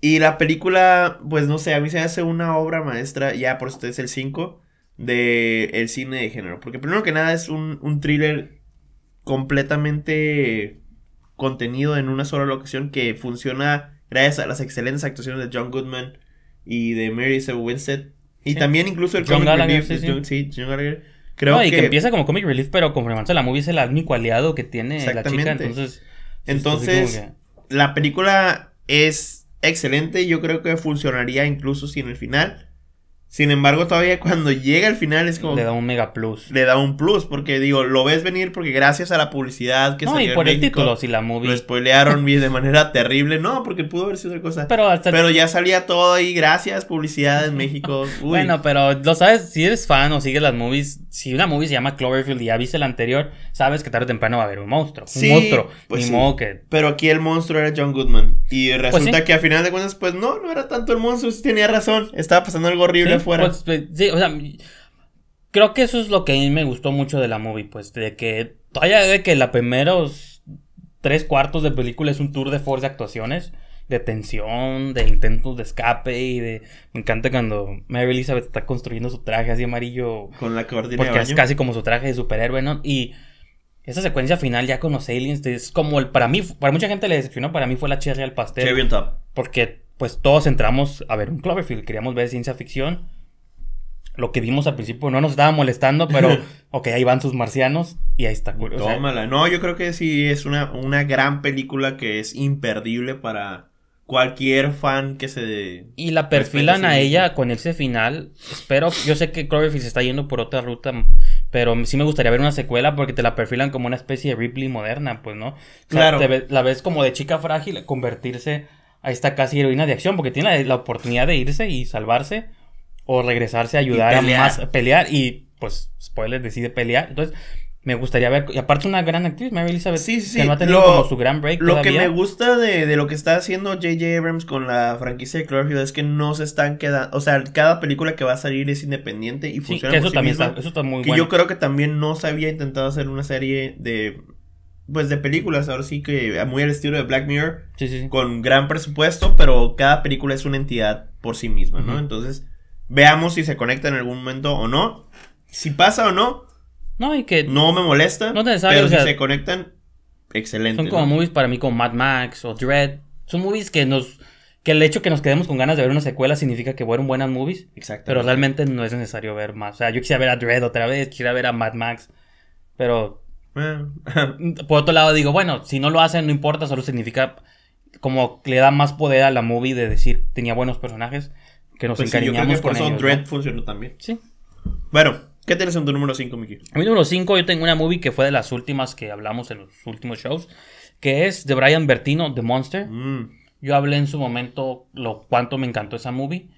Y la película, pues no sé, a mí se hace una obra maestra, ya por esto es el 5, de el cine de género. Porque primero que nada es un, thriller completamente contenido en una sola locación que funciona gracias a las excelentes actuaciones de John Goodman y de Mary Sue Winstead. Y también incluso el John comic relief sí, de John, Gallagher. Creo no, y que... empieza como comic relief, pero conforme avanza la movie es el único aliado que tiene la entonces... Entonces, la película es excelente, yo creo que funcionaría incluso sin el final. Sin embargo, todavía cuando llega al final es como... Le da un mega plus. Le da un plus, porque digo, lo ves venir porque gracias a la publicidad que no, y por la movie... Lo spoilearon de manera terrible. No, porque pudo haber sido otra cosa. Pero, ya salía todo y gracias, publicidad en México. Bueno, pero lo sabes, si eres fan o sigues las movies si una movie se llama Cloverfield y ya viste la anterior, sabes que tarde o temprano va a haber un monstruo. un monstruo. Pues Pero aquí el monstruo era John Goodman. Y pues resulta que a final de cuentas, pues no, no era tanto el monstruo, tenía razón. Estaba pasando algo horrible afuera. Pues, creo que eso es lo que a mí me gustó mucho de la movie, pues, de que todavía de que la primeros tres cuartos de película es un tour de force de actuaciones de tensión, de intentos de escape y de... Me encanta cuando Mary Elizabeth está construyendo su traje así amarillo. Con la cortina Porque es casi como su traje de superhéroe, ¿no? Y esa secuencia final ya con los aliens es como el... Para mí, para mucha gente le decepcionó, para mí fue la cherry al pastel. Cherry top. Porque pues todos entramos a ver un Cloverfield, queríamos ver ciencia ficción. Lo que vimos al principio no nos estaba molestando, pero ok, ahí van sus marcianos y ahí está. Tómala. no, yo creo que sí es una, una gran película que es imperdible para cualquier fan que se... Y la perfilan a ella con ese final. Espero, yo sé que Cloverfield se está yendo por otra ruta, pero sí me gustaría ver una secuela porque te la perfilan como una especie de Ripley moderna, pues, ¿no? claro. la ves como de chica frágil convertirse a esta casi heroína de acción porque tiene la, oportunidad de irse y salvarse o regresarse a ayudar a más pelear y pues spoiler decide pelear. Entonces, me gustaría ver. Y aparte, una gran actriz, Mary Elizabeth. Sí, sí, que lo, su gran break. Lo que me gusta de, de, lo que está haciendo J.J. Abrams con la franquicia de Cloverfield es que no se están quedando. O sea, cada película que va a salir es independiente y funciona eso por sí también misma, está, eso está muy que yo creo que también no se había intentado hacer una serie de. Pues de películas, ahora sí que muy al estilo de Black Mirror. Sí, sí, Con gran presupuesto, pero cada película es una entidad por sí misma, ¿no? Entonces, veamos si se conecta en algún momento o no. Si pasa o no, no, y que. No me molesta. No Pero si se conectan, excelente. Son como movies para mí como Mad Max o Dread. Son movies que nos. Que el hecho que nos quedemos con ganas de ver una secuela significa que fueron buenas movies. Exacto. Pero realmente no es necesario ver más. O sea, yo quisiera ver a Dread otra vez, quisiera ver a Mad Max. Pero. Eh. por otro lado, digo, bueno, si no lo hacen, no importa, solo significa. Como le da más poder a la movie de decir tenía buenos personajes que nos pues encariñamos por eso Dread funcionó también. Sí. Bueno, ¿Qué tienes en tu número 5, Miki? En mi número 5 yo tengo una movie que fue de las últimas que hablamos en los últimos shows, que es de Brian Bertino, The Monster. Mm. Yo hablé en su momento lo cuánto me encantó esa movie.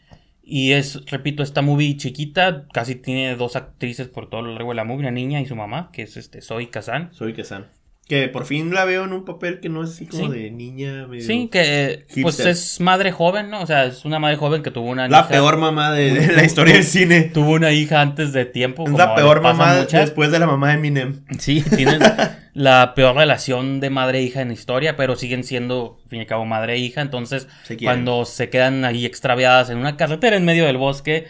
Y es, repito, esta movie chiquita, casi tiene dos actrices por todo lo largo de la movie, una niña y su mamá, que es este Zoe Kazan. Zoe Kazan. Que por fin la veo en un papel que no es así como de niña Sí, que pues es madre joven, ¿no? O sea, es una madre joven que tuvo una La peor mamá de, la historia del cine. Tuvo una hija antes de tiempo. Es la peor mamá después de la mamá de Eminem. Sí, tienen la peor relación de madre-hija e en la historia, pero siguen siendo, fin y cabo, madre-hija. E Entonces, cuando se quedan ahí extraviadas en una carretera en medio del bosque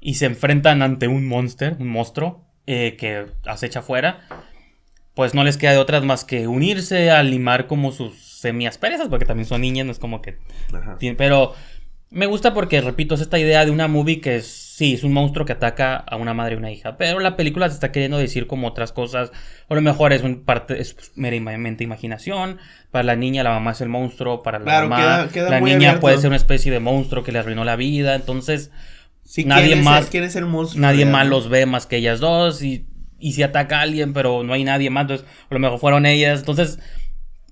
y se enfrentan ante un monster, un monstruo, eh, que acecha afuera pues no les queda de otras más que unirse a limar como sus semias perezas, porque también son niñas, no es como que... pero me gusta porque, repito, es esta idea de una movie que es, sí, es un monstruo que ataca a una madre y una hija, pero la película se está queriendo decir como otras cosas, o a lo mejor es, un parte, es meramente imaginación, para la niña la mamá es el monstruo, para la claro, mamá la niña puede ser una especie de monstruo que le arruinó la vida, entonces... nadie más, monstruo nadie más los ve más que ellas dos y y si ataca a alguien, pero no hay nadie más, entonces a lo mejor fueron ellas. Entonces,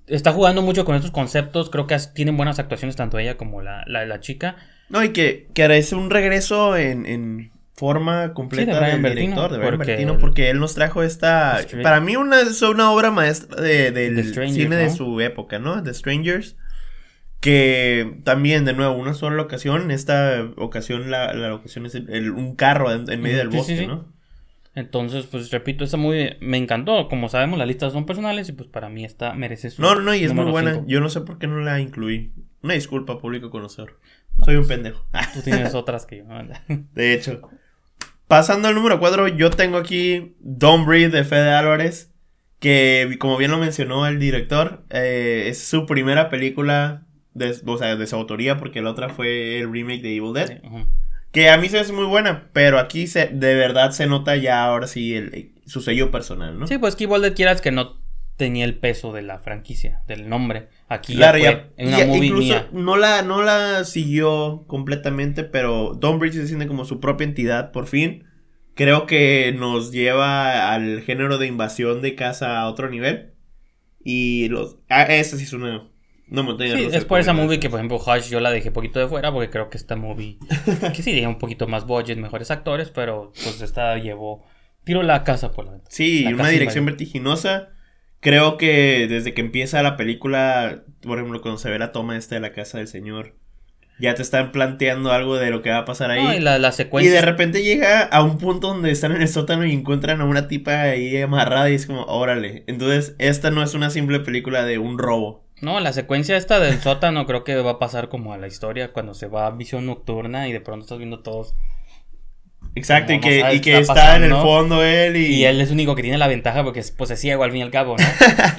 está jugando mucho con estos conceptos. Creo que tienen buenas actuaciones tanto ella como la, la, la chica. No, y que, que es un regreso en, forma completa de del director, de Brian porque... porque él nos trajo esta... Para mí una, es una obra maestra del cine de su época, ¿no? The Strangers. Que también, de nuevo, una sola ocasión. Esta ocasión, la, la ocasión es un carro en, medio del bosque, ¿no? Entonces, pues repito, esta muy me encantó. Como sabemos, las listas son personales y pues para mí esta merece su. No, no, y es muy buena. Yo no sé por qué no la incluí. Una disculpa, público conocedor. Soy un pues, pendejo. Tú tienes otras que yo. de hecho. Pasando al número 4, yo tengo aquí Don't Breathe de Fede Álvarez. Que, como bien lo mencionó el director, eh, es su primera película de, o sea, de su autoría, porque la otra fue el remake de Evil Dead. Que a mí se es muy buena, pero aquí se, de verdad se nota ya ahora sí eh, su sello personal, ¿no? Sí, pues que Bolded quieras que no tenía el peso de la franquicia, del nombre. Aquí claro, ya, incluso no la no la siguió completamente, pero Don Bridge se siente como su propia entidad por fin. Creo que nos lleva al género de invasión de casa a otro nivel. Y los ah, esa sí es una no, sí, Es por esa movie que, por ejemplo, Hush yo la dejé poquito de fuera porque creo que esta movie, que sí, tenía un poquito más budget, mejores actores, pero pues esta llevó, Tiro la casa por la Sí, una dirección vertiginosa. Creo que desde que empieza la película, por ejemplo, cuando se ve la toma esta de la casa del señor, ya te están planteando algo de lo que va a pasar ahí. la, secuencia... y de repente llega a un punto donde están en el sótano y encuentran a una tipa ahí amarrada y es como, órale. Entonces, esta no es una simple película de un robo. No, la secuencia esta del sótano creo que va a pasar como a la historia cuando se va a visión nocturna y de pronto estás viendo todos. Exacto, y que, ah, y que, está, en el fondo él y... él es el único que tiene la ventaja porque es, pues, ciego al fin y al cabo, ¿no?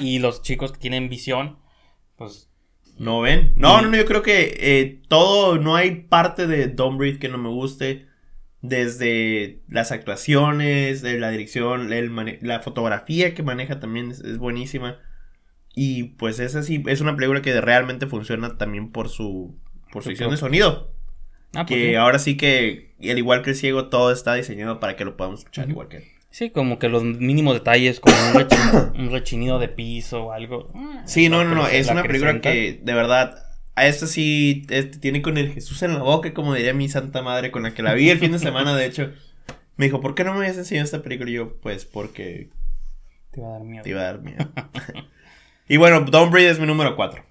y los chicos que tienen visión, pues... No ven. No, no, no yo creo que eh, todo, no hay parte de Don Breathe que no me guste desde las actuaciones, de la dirección, la fotografía que maneja también es buenísima. Y pues esa sí, es una película que realmente funciona también por su, por de sonido. Ah, pues que ahora sí que, al igual que el ciego, todo está diseñado para que lo podamos escuchar igual que él. Sí, como que los mínimos detalles, como un, rechinido, de piso o algo. Mm, sí, no, no, no, es una película que de verdad a esta sí tiene con el Jesús en la boca, como diría mi santa madre, con la que la vi el fin de semana, de hecho. Me dijo, ¿por qué no me habías enseñado esta película? Y yo, pues porque... Te iba a dar miedo. Te iba a dar miedo. Y bueno, Don't Breathe es mi número 4.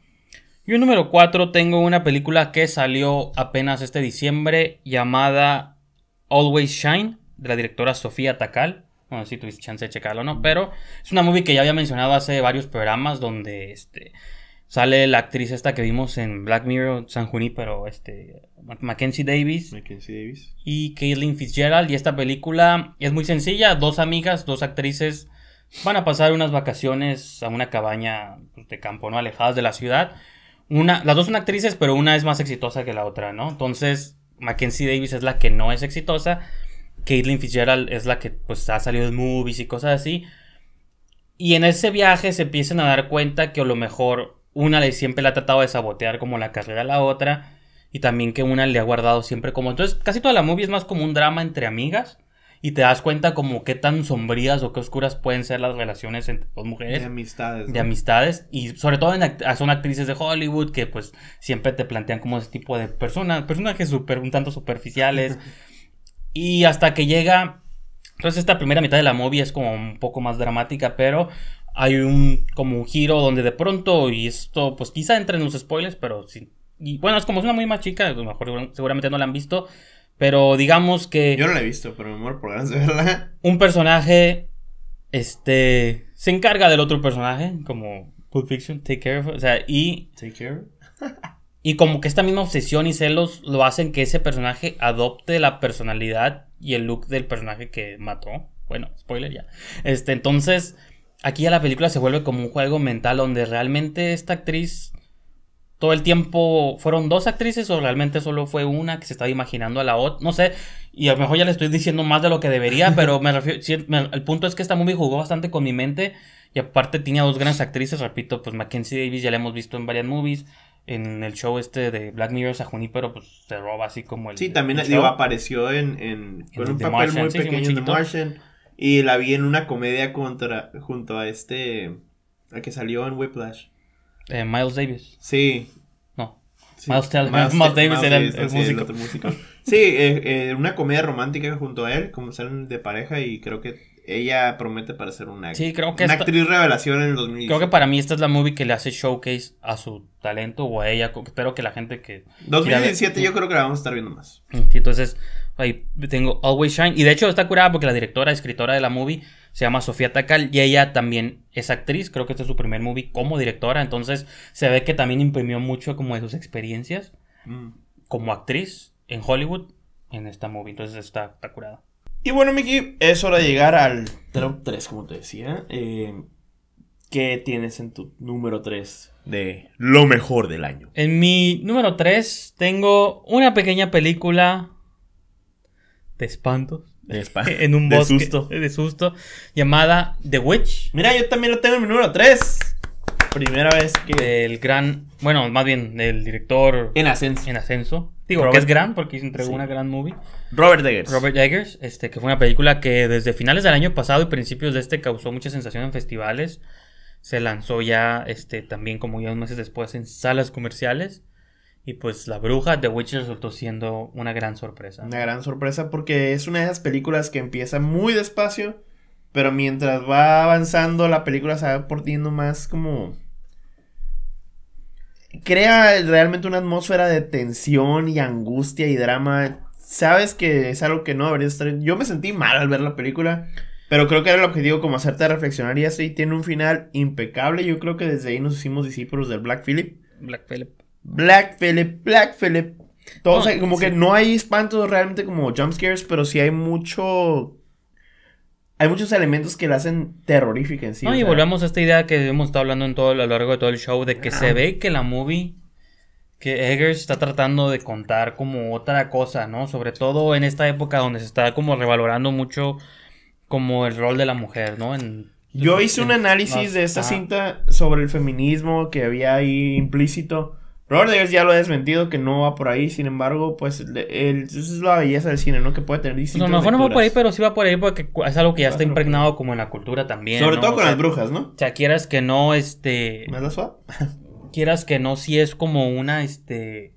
Yo número 4 tengo una película que salió apenas este diciembre llamada Always Shine, de la directora Sofía Takal. Bueno, si tuviste chance de checarlo, ¿no? Pero es una movie que ya había mencionado hace varios programas donde este, sale la actriz esta que vimos en Black Mirror, San pero este, Mackenzie Davis. Mackenzie Davis. Y Caitlin Fitzgerald. Y esta película es muy sencilla, dos amigas, dos actrices van a pasar unas vacaciones a una cabaña pues, de campo, ¿no? Alejadas de la ciudad. Una, las dos son actrices, pero una es más exitosa que la otra, ¿no? Entonces, Mackenzie Davis es la que no es exitosa. Caitlin Fitzgerald es la que pues ha salido en movies y cosas así. Y en ese viaje se empiezan a dar cuenta que a lo mejor una le siempre la ha tratado de sabotear como la carrera a la otra. Y también que una le ha guardado siempre como. Entonces, casi toda la movie es más como un drama entre amigas y te das cuenta como qué tan sombrías o qué oscuras pueden ser las relaciones entre dos mujeres. De amistades. De amistades. Y sobre todo ah, son actrices de Hollywood que pues siempre te plantean como ese tipo de personas, personajes super, un tanto superficiales. y hasta que llega... Entonces esta primera mitad de la movie es como un poco más dramática, pero hay un como un giro donde de pronto, y esto pues quizá entre en los spoilers, pero sí. Y bueno, es como es una muy más chica, a lo mejor seguramente no la han visto pero digamos que. Yo no la he visto, pero me amor, por ganas de verla. Un personaje. Este. Se encarga del otro personaje. Como Pulp Fiction, Take Care of. O sea, y. Take Care. y como que esta misma obsesión y celos lo hacen que ese personaje adopte la personalidad y el look del personaje que mató. Bueno, spoiler ya. Este, entonces. Aquí ya la película se vuelve como un juego mental donde realmente esta actriz todo el tiempo fueron dos actrices o realmente solo fue una que se estaba imaginando a la otra, no sé, y a lo mejor ya le estoy diciendo más de lo que debería, pero me refiero, el punto es que esta movie jugó bastante con mi mente y aparte tenía dos grandes actrices, repito, pues Mackenzie Davis ya la hemos visto en varias movies. En el show este de Black Mirror a pero pues se roba así como el. Sí, también apareció en, un papel muy pequeño en The Y la vi en una comedia contra, junto a este. a que salió en Whiplash. Eh, Miles Davis. Sí. No. Miles, Miles, Miles, Davis era el, músico. sí, eh, eh, una comedia romántica junto a él, como salen de pareja y creo que ella promete para ser una, sí, creo que una actriz revelación en el 2017. Creo que para mí esta es la movie que le hace showcase a su talento o a ella. Espero que la gente que... 2017 yo creo que la vamos a estar viendo más. Mm, sí... Entonces, Ahí tengo Always Shine. Y de hecho está curada porque la directora, escritora de la movie se llama Sofía Takal y ella también es actriz. Creo que este es su primer movie como directora. Entonces se ve que también imprimió mucho como de sus experiencias mm. como actriz en Hollywood en esta movie. Entonces está, curada. Y bueno, Miki, es hora de llegar al top 3, como te decía. Eh, ¿Qué tienes en tu número 3 de lo mejor del año? En mi número 3 tengo una pequeña película de espanto, en un bosque. De susto. De susto. Llamada The Witch. Mira, yo también lo tengo en mi número 3. Primera vez que. El gran. Bueno, más bien, el director. En ascenso. En ascenso. Digo, que es gran porque se entregó una gran movie. Robert Eggers. Robert Eggers, este, que fue una película que desde finales del año pasado y principios de este causó mucha sensación en festivales. Se lanzó ya este, también como ya unos meses después en salas comerciales. Y pues La Bruja, de Witch resultó siendo una gran sorpresa. Una gran sorpresa porque es una de esas películas que empieza muy despacio, pero mientras va avanzando la película se va portiendo más como... Crea realmente una atmósfera de tensión y angustia y drama. Sabes que es algo que no debería estar... Yo me sentí mal al ver la película. Pero creo que era el objetivo como hacerte reflexionar y así tiene un final impecable. Yo creo que desde ahí nos hicimos discípulos del Black Phillip. Black Phillip. Black Phillip, Black Phillip. como que no hay espantos realmente como jumpscares, pero sí hay mucho. Hay muchos elementos que la hacen terrorífica en sí. No, y volvemos a esta idea que hemos estado hablando en todo, a lo largo de todo el show, de que se ve que la movie que Eggers está tratando de contar como otra cosa, ¿no? Sobre todo en esta época donde se está como revalorando mucho como el rol de la mujer, ¿no? Yo hice un análisis de esta cinta sobre el feminismo que había ahí implícito Robert ya lo ha desmentido que no va por ahí, sin embargo, pues esa es la belleza del cine, ¿no? Que puede tener pues distintas. No, mejor no va por ahí, pero sí va por ahí porque es algo que ya está impregnado como en la cultura también. Sobre todo con las brujas, ¿no? O sea, quieras que no, este. suave? quieras que no, si es como una, este.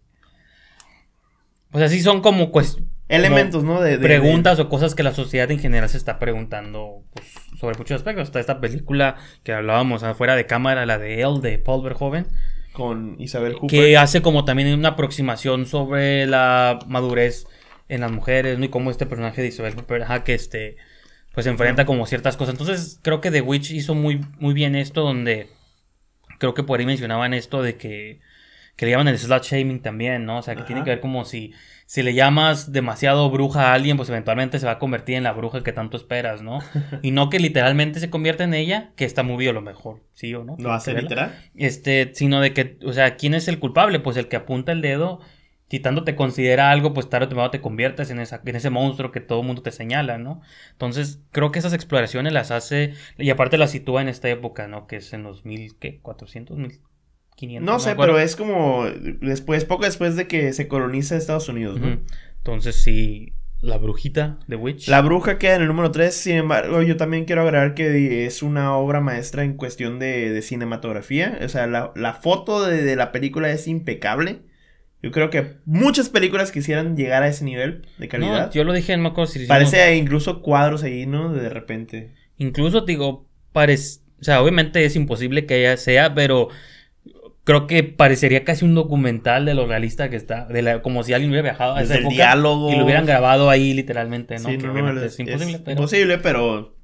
Pues así son como pues, Elementos, ¿no? De, preguntas o cosas que la sociedad en general se está preguntando pues, sobre muchos aspectos. Hasta esta película que hablábamos afuera de cámara, la de él de Paul Verhoeven con Isabel Hooper. Que hace como también una aproximación sobre la madurez en las mujeres, ¿no? Y cómo este personaje de Isabel Cooper, ajá, que este, pues enfrenta como ciertas cosas. Entonces, creo que The Witch hizo muy, muy bien esto, donde creo que por ahí mencionaban esto de que, que le llaman el slut shaming también, ¿no? O sea, que tiene que ver como si si le llamas demasiado bruja a alguien, pues eventualmente se va a convertir en la bruja que tanto esperas, ¿no? Y no que literalmente se convierta en ella, que está muy a lo mejor, ¿sí o no? ¿Lo hace literal? Este, sino de que, o sea, ¿quién es el culpable? Pues el que apunta el dedo, si te considera algo, pues tarde o temprano te conviertes en, esa, en ese monstruo que todo el mundo te señala, ¿no? Entonces, creo que esas exploraciones las hace, y aparte las sitúa en esta época, ¿no? Que es en los mil, ¿qué? 400, mil. No, sé, pero es como después, poco después de que se coloniza Estados Unidos, ¿no? Entonces sí, la brujita de Witch. La bruja queda en el número 3, sin embargo, yo también quiero agregar que es una obra maestra en cuestión de, cinematografía. O sea, la, foto de, la película es impecable. Yo creo que muchas películas quisieran llegar a ese nivel de calidad. yo lo dije en Maco Parece incluso cuadros ahí, ¿no? De repente. Incluso, digo, parece... O sea, obviamente es imposible que ella sea, pero creo que parecería casi un documental de lo realista que está, de la, como si alguien hubiera viajado a diálogo. y lo hubieran grabado ahí literalmente, ¿no? es, imposible, pero...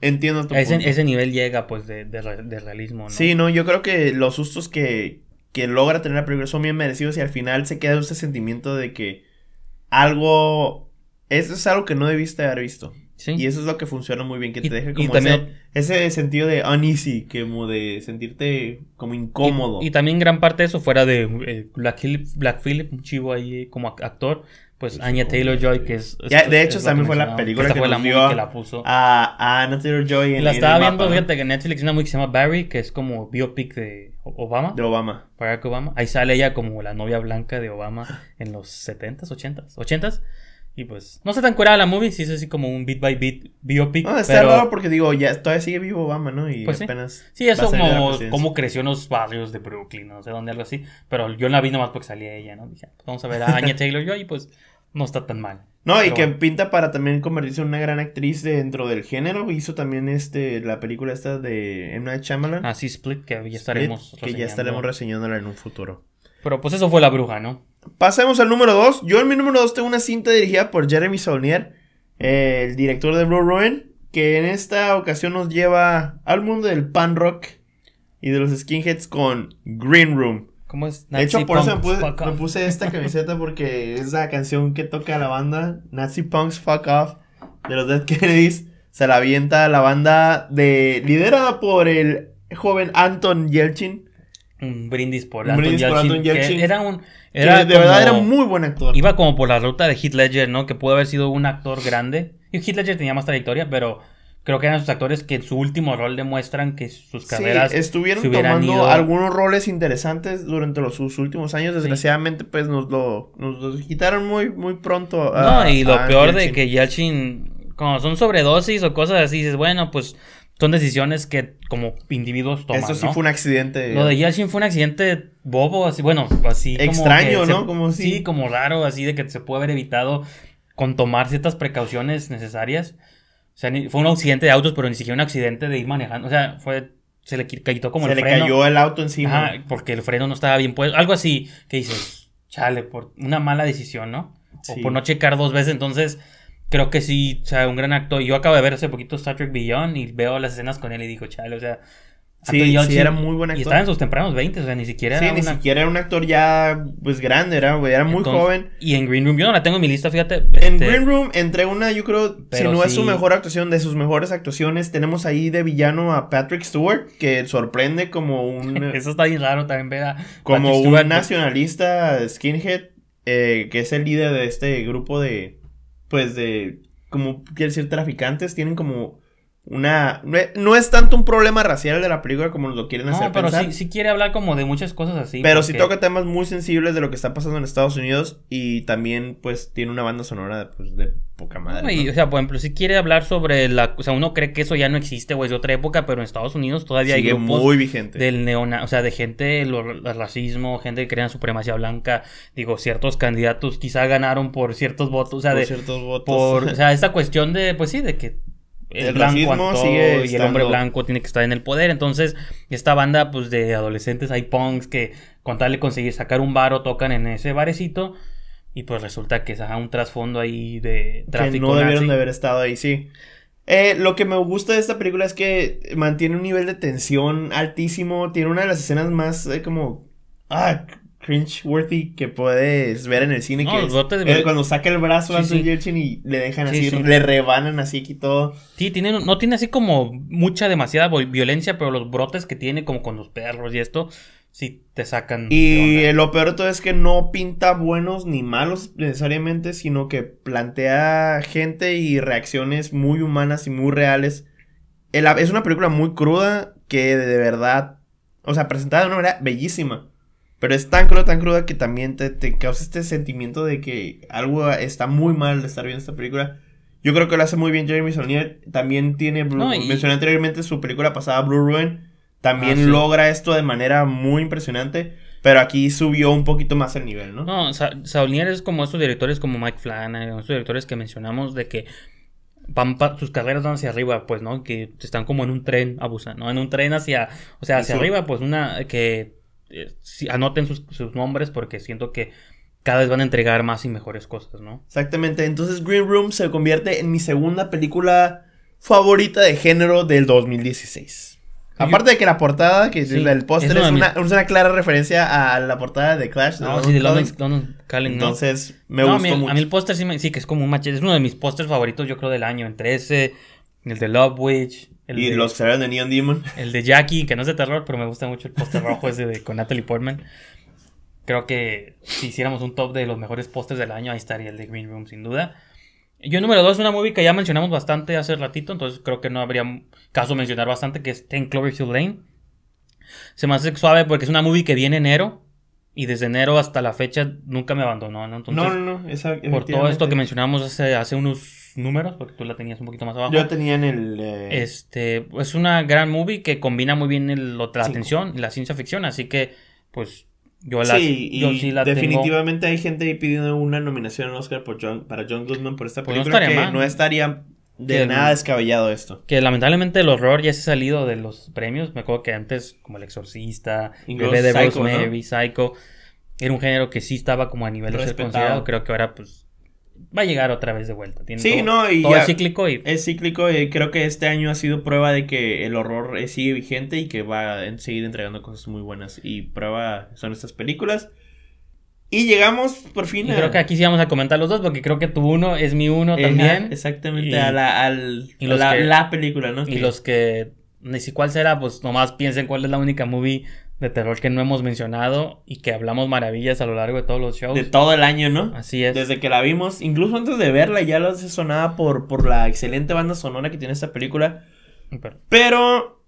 entiendo tu ese, ese nivel llega pues de, de, realismo, ¿no? Sí, no, yo creo que los sustos que, que logra tener la película son bien merecidos y al final se queda ese sentimiento de que algo eso es algo que no debiste haber visto. Y eso es lo que funciona muy bien, que te deje como ese, sentido de uneasy, como de sentirte como incómodo. Y, también gran parte de eso fuera de eh, Black, Phillip, un chivo ahí eh, como actor, pues, pues Anya Taylor Joy, que es. de hecho, también fue la película que, la puso. A, a Taylor Joy en La estaba viendo, fíjate, que en Netflix una muy que se llama Barry, que es como biopic de Obama. De Obama. Barack Obama. Ahí sale ella como la novia blanca de Obama en los 70s, 80s, 80s. Y pues, no sé tan curada la movie, sí es así como un bit by bit biopic. No, está raro porque digo, ya todavía sigue vivo Obama, ¿no? Y pues apenas. Sí, eso como, cómo creció en los barrios de Brooklyn, no sé dónde, algo así. Pero yo la vi nomás porque salía ella, ¿no? Dije, ah, pues vamos a ver a Anya Taylor Joy y pues no está tan mal. No, y que pinta para también convertirse en una gran actriz dentro del género. Hizo también este la película esta de Emma Chamberlain así Ah, Split, que ya estaremos Split, Que ya estaremos reseñándola en un futuro. Pero pues eso fue La Bruja, ¿no? Pasemos al número 2. Yo en mi número 2 tengo una cinta dirigida por Jeremy Saulnier, eh, el director de Blue Ruin, que en esta ocasión nos lleva al mundo del pan rock y de los skinheads con Green Room. ¿Cómo es? de hecho, por eso me puse, esta camiseta porque es la canción que toca la banda Nazi Punks Fuck Off de los Dead Kennedys. Se la avienta la banda de liderada por el joven Anton Yelchin. Un brindis por, por Anton Yelchin. Era un era de verdad era muy buen actor. Iba como por la ruta de Heath Ledger, ¿no? Que pudo haber sido un actor grande. Y Heath Ledger tenía más trayectoria, pero creo que eran sus actores que en su último rol demuestran que sus carreras sí, estuvieron tomando algunos roles interesantes durante los, sus últimos años desgraciadamente pues nos lo nos los quitaron muy muy pronto no y lo peor de que Yachin, como son sobredosis o cosas así dices bueno pues son decisiones que como individuos toman. Eso sí fue un accidente. Lo de Yashin fue un accidente bobo, así, bueno, así. Extraño, como ¿no? Sí, como raro, así de que se puede haber evitado con tomar ciertas precauciones necesarias. O sea, fue un accidente de autos, pero ni siquiera un accidente de ir manejando. O sea, fue. Se le cayó como el freno. Se le cayó el auto encima. porque el freno no estaba bien puesto. Algo así que dices, chale, por una mala decisión, ¿no? O por no checar dos veces. Entonces, creo que sí, o sea, un gran actor. Yo acabo de ver hace poquito Star Trek Beyond y veo las escenas con él y digo, chale, o sea. Sí, sí, era muy buen actor. Y estaba en sus tempranos 20, o sea, ni siquiera sí, ni siquiera era un actor ya, pues grande, era, güey, era muy joven. Y en Green Room, yo no la tengo en mi lista, fíjate. En este, Green Room, entre una, yo creo, si no es su mejor actuación, de sus mejores actuaciones, tenemos ahí de villano a Patrick Stewart, que sorprende como un. Eso está bien raro también, ¿verdad? Como un pues nacionalista skinhead, eh, que es el líder de este grupo de pues de como quiere decir traficantes tienen como una... No es tanto un problema racial de la película como lo quieren no, hacer pero Sí, quiere hablar como de muchas cosas así. Pero si sí toca temas muy sensibles de lo que está pasando en Estados Unidos y también pues tiene una banda sonora pues, de poca madre. y, O sea, por ejemplo, si quiere hablar sobre la... O sea, uno cree que eso ya no existe, o es de otra época, pero en Estados Unidos todavía hay muy vigente. Del neona... O sea, de gente, el racismo, gente que crea en supremacía blanca. Digo, ciertos candidatos quizá ganaron por ciertos votos. O sea, por de, ciertos votos. Por, o sea, esta cuestión de, pues sí, de que el, blanco sigue y el hombre blanco tiene que estar en el poder. Entonces, esta banda pues de adolescentes hay punks que con tal de conseguir sacar un o tocan en ese barecito y pues resulta que es un trasfondo ahí de tráfico que no debieron de haber estado ahí, sí. Eh, lo que me gusta de esta película es que mantiene un nivel de tensión altísimo, tiene una de las escenas más eh, como ah, cringe que puedes ver en el cine. que Cuando saca el brazo a sí. y le dejan así, le rebanan así y todo. Sí, no tiene así como mucha, demasiada violencia, pero los brotes que tiene, como con los perros y esto, si te sacan. Y lo peor de todo es que no pinta buenos ni malos necesariamente, sino que plantea gente y reacciones muy humanas y muy reales. es una película muy cruda que de verdad, o sea, presentada de una manera bellísima pero es tan cruda, tan cruda que también te, causa este sentimiento de que algo está muy mal de estar viendo esta película. Yo creo que lo hace muy bien Jeremy Saulnier. También tiene, mencioné anteriormente su película pasada, Blue Ruin. También ah, logra esto de manera muy impresionante. Pero aquí subió un poquito más el nivel, ¿no? No, Saulnier es como esos directores como Mike Flanagan, esos directores que mencionamos de que van sus carreras van hacia arriba, pues, ¿no? Que están como en un tren abusando, ¿no? En un tren hacia, o sea, hacia arriba, pues, una que eh, anoten sus, nombres porque siento que cada vez van a entregar más y mejores cosas, ¿no? Exactamente. Entonces Green Room se convierte en mi segunda película favorita de género del 2016. Aparte de que la portada, que el póster es, una, una clara referencia a la portada de Clash. No, sí, de London, Entonces, me gustó mucho. A mí el póster sí, sí que es como un machete. Es uno de mis pósters favoritos, yo creo, del año. Entre ese, el de Love Witch. El y los que de Neon Demon. El de Jackie, que no es de terror, pero me gusta mucho el póster rojo ese de, con Natalie Portman. Creo que si hiciéramos un top de los mejores pósters del año, ahí estaría el de Green Room, sin duda. Yo número dos, una movie que ya mencionamos bastante hace ratito, entonces creo que no habría caso mencionar bastante, que es en Cloverfield Lane. Se me hace suave porque es una movie que viene enero y desde enero hasta la fecha nunca me abandonó, ¿no? no, no, no. por todo esto que mencionamos hace unos números, porque tú la tenías un poquito más abajo. Yo tenía en el... Eh, este, es una gran movie que combina muy bien el, la atención y la ciencia ficción, así que, pues, yo la, sí, sí la definitivamente hay gente ahí pidiendo una nominación al Oscar por John, para John Goodman por esta pues película no estaría que no estaría de nada descabellado esto. Que lamentablemente el horror ya se ha salido de los premios. Me acuerdo que antes, como El Exorcista, Bebé de Rosemary, Psycho, era un género que sí estaba como a nivel de ser considerado. Creo que ahora, pues, va a llegar otra vez de vuelta. sí, no, y es cíclico y... Es cíclico y eh, creo que este año ha sido prueba de que el horror eh, sigue vigente y que va a seguir entregando cosas muy buenas y prueba son estas películas. Y llegamos por fin a... Creo que aquí sí vamos a comentar los dos porque creo que tu uno es mi uno también. Exactamente, a la, al, la, película, ¿no? Y los que... Ni si cuál será, pues nomás piensen cuál es la única movie de terror que no hemos mencionado y que hablamos maravillas a lo largo de todos los shows. De todo el año, ¿no? Así es. Desde que la vimos, incluso antes de verla ya lo se sonaba por, por la excelente banda sonora que tiene esta película. Pero,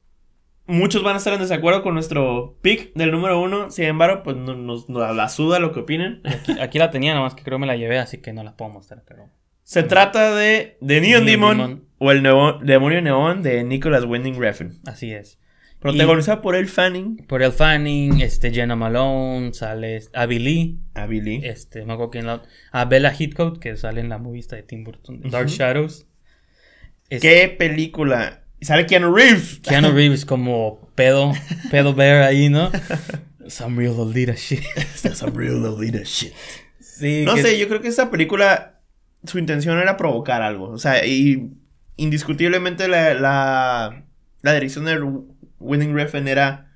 muchos van a estar en desacuerdo con nuestro pick del número uno. Sin embargo, pues nos, nos, la suda lo que opinen. Aquí, la tenía, nomás que creo me la llevé, así que no la puedo mostrar, pero... Se trata de The Neon, Demon, o El nuevo Demonio Neón de Nicholas Winding Refn. Así es. Protagonizada por El Fanning. Por El Fanning, este, Jenna Malone, sale Abby Lee. Abby Lee. Este, me quién A ah, Bella Hitchcock, que sale en la movista de Tim Burton, Dark Shadows. ¿Qué película? Sale Keanu Reeves. Keanu Reeves como pedo, pedo bear ahí, ¿no? Some real Lolita shit. Some real Lolita shit. Sí, no sé, yo creo que esta película, su intención era provocar algo. O sea, y indiscutiblemente la, la, la dirección del... Winning Refn era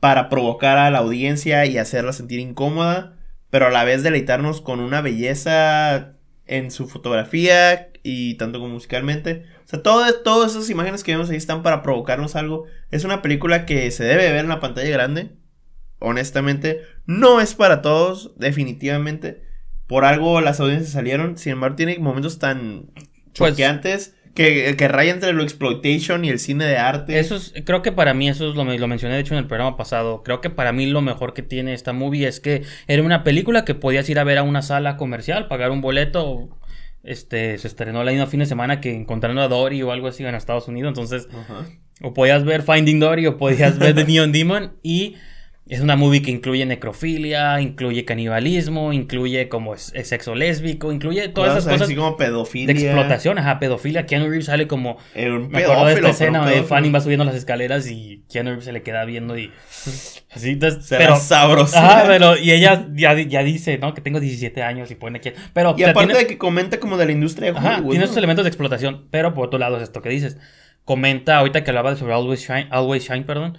para provocar a la audiencia y hacerla sentir incómoda, pero a la vez deleitarnos con una belleza en su fotografía y tanto como musicalmente. O sea, todas esas imágenes que vemos ahí están para provocarnos algo. Es una película que se debe ver en la pantalla grande. Honestamente, no es para todos, definitivamente. Por algo las audiencias salieron. Sin embargo, tiene momentos tan pues, que, raya entre lo exploitation y el cine de arte. Eso es, creo que para mí, eso es lo, lo mencioné de hecho en el programa pasado, creo que para mí lo mejor que tiene esta movie es que era una película que podías ir a ver a una sala comercial, pagar un boleto, este, se estrenó la misma fin de semana que Encontrando a Dory o algo así en Estados Unidos, entonces, o podías ver Finding Dory o podías ver The Neon Demon y es una movie que incluye necrofilia, incluye canibalismo, incluye como es, sexo lésbico, incluye todas esas cosas. Así como pedofilia. De explotación, ajá, pedofilia. Keanu Reeves sale como. me acuerdo de esta escena donde eh, Fanny va subiendo las escaleras y Keanu Reeves se le queda viendo y. Así, entonces, pero, sabroso. pero. Y ella ya, dice, ¿no? Que tengo 17 años y pone que. Pero, y aparte de que comenta como de la industria de tiene esos elementos de explotación, pero por otro lado es esto que dices. Comenta ahorita que hablaba sobre Always Shine, Always Shine perdón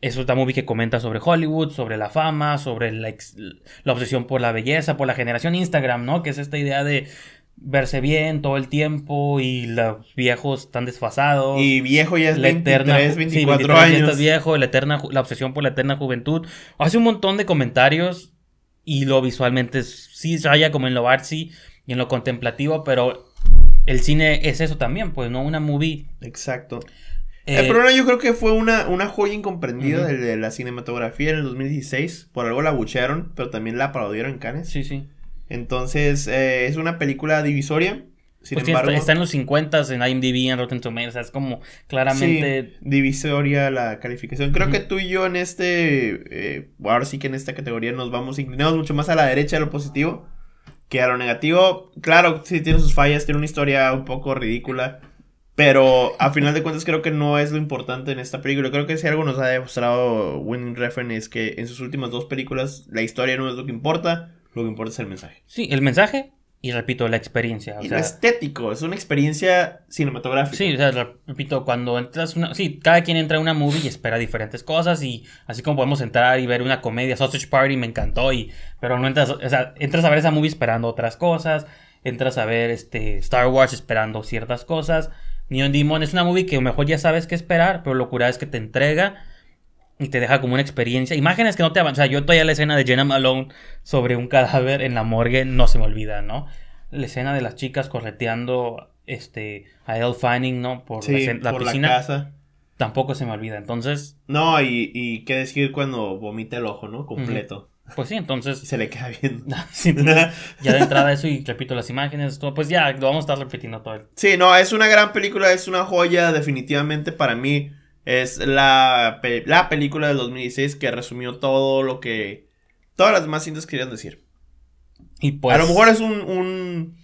es una movie que comenta sobre Hollywood, sobre la fama, sobre la, obsesión por la belleza, por la generación Instagram, ¿no? Que es esta idea de verse bien todo el tiempo y los viejos están desfasados. Y viejo ya es la 23, eterna, años. Ya viejo, la, eterna, la obsesión por la eterna juventud. Hace un montón de comentarios y lo visualmente sí raya como en lo artsy y en lo contemplativo, pero el cine es eso también, pues, ¿no? Una movie. Exacto. Eh, el problema yo creo que fue una, una joya incomprendida de la cinematografía en el 2016. Por algo la buchearon, pero también la aplaudieron en Cannes. Sí, sí. Entonces, eh, es una película divisoria. Pues está, en los 50 en IMDb, en Rotten Tomatoes, es como claramente... divisoria la calificación. Creo que tú y yo en este... Eh, ahora sí que en esta categoría nos vamos, inclinamos mucho más a la derecha de lo positivo que a lo negativo. Claro, sí tiene sus fallas, tiene una historia un poco ridícula. Pero a final de cuentas creo que no es lo importante en esta película. Creo que si algo nos ha demostrado Winning Refn es que en sus últimas dos películas la historia no es lo que importa, lo que importa es el mensaje. Sí, el mensaje y repito, la experiencia. es lo estético, es una experiencia cinematográfica. Sí, o sea, repito, cuando entras una. Sí, cada quien entra a una movie y espera diferentes cosas. Y así como podemos entrar y ver una comedia, Sausage Party me encantó. Y, pero no entras. O sea, entras a ver esa movie esperando otras cosas. Entras a ver este Star Wars esperando ciertas cosas. Neon Demon es una movie que a lo mejor ya sabes qué esperar, pero lo cura es que te entrega y te deja como una experiencia. Imágenes que no te avanzan. O sea, yo todavía la escena de Jenna Malone sobre un cadáver en la morgue no se me olvida, ¿no? La escena de las chicas correteando este, a Elle Fanning, ¿no? Por la, piscina. La casa. Tampoco se me olvida, entonces. No, y, qué decir cuando vomita el ojo, ¿no? Completo. Pues sí, entonces. se le queda bien ah, pues, ya de entrada eso, y repito, las imágenes, todo, pues ya lo vamos a estar repitiendo todo. El... Sí, no, es una gran película, es una joya, definitivamente para mí. Es la, película del 2016 que resumió todo lo que. Todas las demás cintas querían decir. Y pues. A lo mejor es un,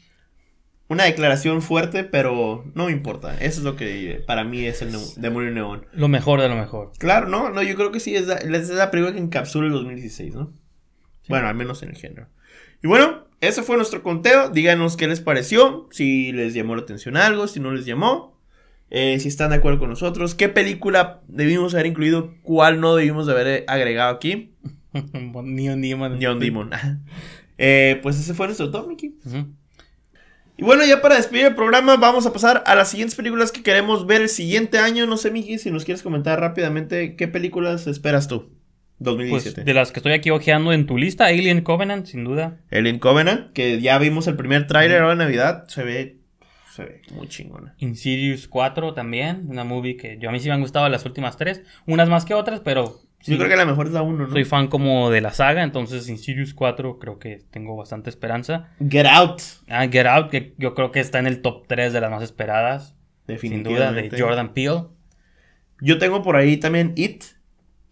una declaración fuerte, pero no importa. Eso es lo que para mí es el de Demonio Neón. Lo mejor de lo mejor. Claro, no, no, yo creo que sí, es la, es la película que encapsula el 2016, ¿no? Bueno, al menos en el género. Y bueno, ese fue nuestro conteo. Díganos qué les pareció, si les llamó la atención algo, si no les llamó, eh, si están de acuerdo con nosotros, qué película debimos haber incluido, cuál no debimos haber agregado aquí. Neon Demon. Neon Demon. Eh, pues ese fue nuestro top, Mickey. Y bueno, ya para despedir el programa, vamos a pasar a las siguientes películas que queremos ver el siguiente año. No sé, Miki, si nos quieres comentar rápidamente qué películas esperas tú. Pues de las que estoy aquí ojeando en tu lista, Alien Covenant, sin duda. Alien Covenant, que ya vimos el primer tráiler ahora Navidad, se ve, se ve muy chingona. Insidious 4 también, una movie que yo a mí sí me han gustado las últimas tres, unas más que otras, pero... yo creo que la mejor es la 1, ¿no? Soy fan como de la saga, entonces Insidious 4 creo que tengo bastante esperanza. Get Out. Ah, Get Out, que yo creo que está en el top 3 de las más esperadas. Definitivamente. Sin duda, de Jordan Peele. Yo tengo por ahí también It,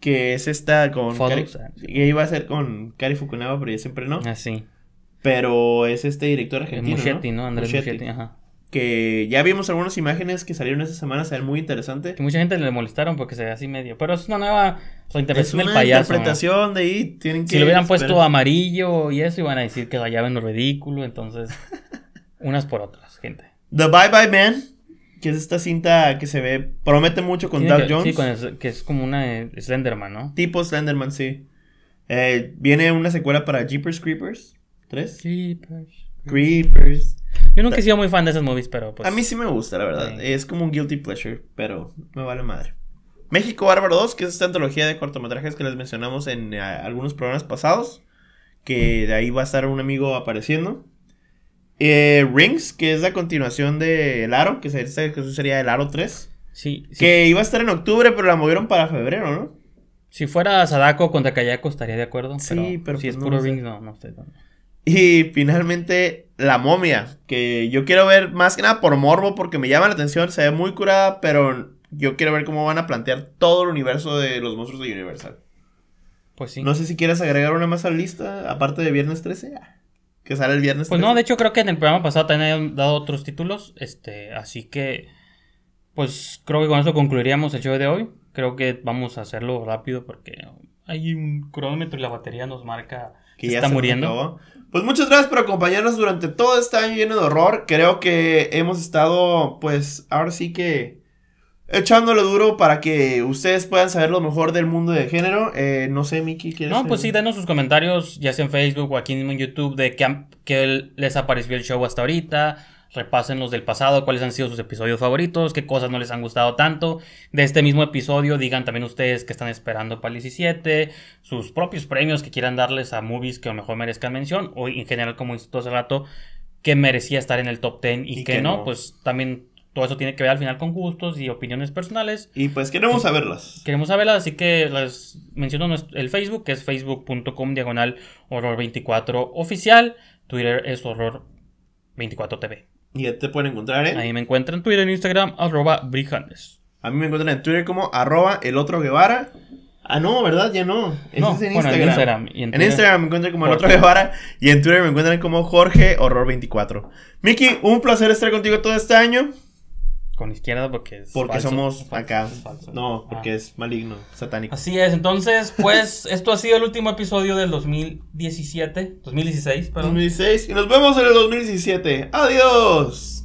que es esta con... y que iba a ser con Cari Fukunaga, pero ya siempre no. Así. Ah, pero es este director eh, argentino, ...Muchetti, ¿no? Andrés Muchetti, ajá. Que ya vimos algunas imágenes que salieron ...esa semana, se ve muy interesante... Que mucha gente le molestaron porque se ve así medio. Pero es una nueva reinterpretación del interpretación de ahí, tienen que. Si le hubieran puesto amarillo y eso, iban a decir que en lo ridículo, entonces. unas por otras, gente. The Bye Bye Man que es esta cinta que se ve, promete mucho con Doug Jones. Sí, que es como una eh, Slenderman, ¿no? Tipo Slenderman, sí. Eh, viene una secuela para Jeepers Creepers 3. Creepers. Creepers. Yo nunca he sido muy fan de esos movies, pero pues... A mí sí me gusta, la verdad. Es como un guilty pleasure, pero me vale madre. México Bárbaro 2, que es esta antología de cortometrajes que les mencionamos en eh, algunos programas pasados. Que de ahí va a estar un amigo apareciendo. Eh, Rings, que es la continuación de El Aro, que, sería, que eso sería El Aro 3. Sí, Que iba a estar en octubre, pero la movieron para febrero, ¿no? Si fuera Sadako contra Kayako estaría de acuerdo. Sí, pero, si pues es puro Rings, no, no estoy Y finalmente, La Momia, que yo quiero ver más que nada por morbo, porque me llama la atención, se ve muy curada, pero yo quiero ver cómo van a plantear todo el universo de los monstruos de Universal. Pues sí. No sé si quieres agregar una más a la lista, aparte de Viernes 13 que sale el viernes. Pues no, de hecho creo que en el programa pasado también han dado otros títulos, este, así que pues creo que con eso concluiríamos el show de hoy. Creo que vamos a hacerlo rápido porque hay un cronómetro y la batería nos marca que ya está muriendo. Pues muchas gracias por acompañarnos durante todo este año lleno de horror. Creo que hemos estado, pues, ahora sí que Echándolo duro para que ustedes puedan saber lo mejor del mundo de género. Eh, no sé, Miki, ¿quieres? No, pues sí, denos sus comentarios, ya sea en Facebook o aquí mismo en YouTube, de qué, qué les apareció el show hasta ahorita. Repasen los del pasado, cuáles han sido sus episodios favoritos, qué cosas no les han gustado tanto. De este mismo episodio, digan también ustedes qué están esperando para el 17, sus propios premios que quieran darles a movies que a lo mejor merezcan mención, o en general, como todo hace rato, qué merecía estar en el top 10 y, qué no, pues también todo eso tiene que ver al final con gustos y opiniones personales. Y pues queremos saberlas. Queremos saberlas, así que les menciono el Facebook, que es facebook.com diagonal horror24 oficial. Twitter es horror24tv. Y te pueden encontrar eh. Ahí me encuentran en Twitter, en Instagram, arroba brijandes. A mí me encuentran en Twitter como arroba el otro Guevara. Ah, no, ¿verdad? Ya no. no, es en Instagram. En Instagram, me encuentran como el otro Guevara y en Twitter me encuentran como Jorge Horror 24. Miki, un placer estar contigo todo este año con izquierda porque es porque somos acá no porque es maligno satánico así es entonces pues esto ha sido el último episodio del 2017 2016 perdón 2016 y nos vemos en el 2017 adiós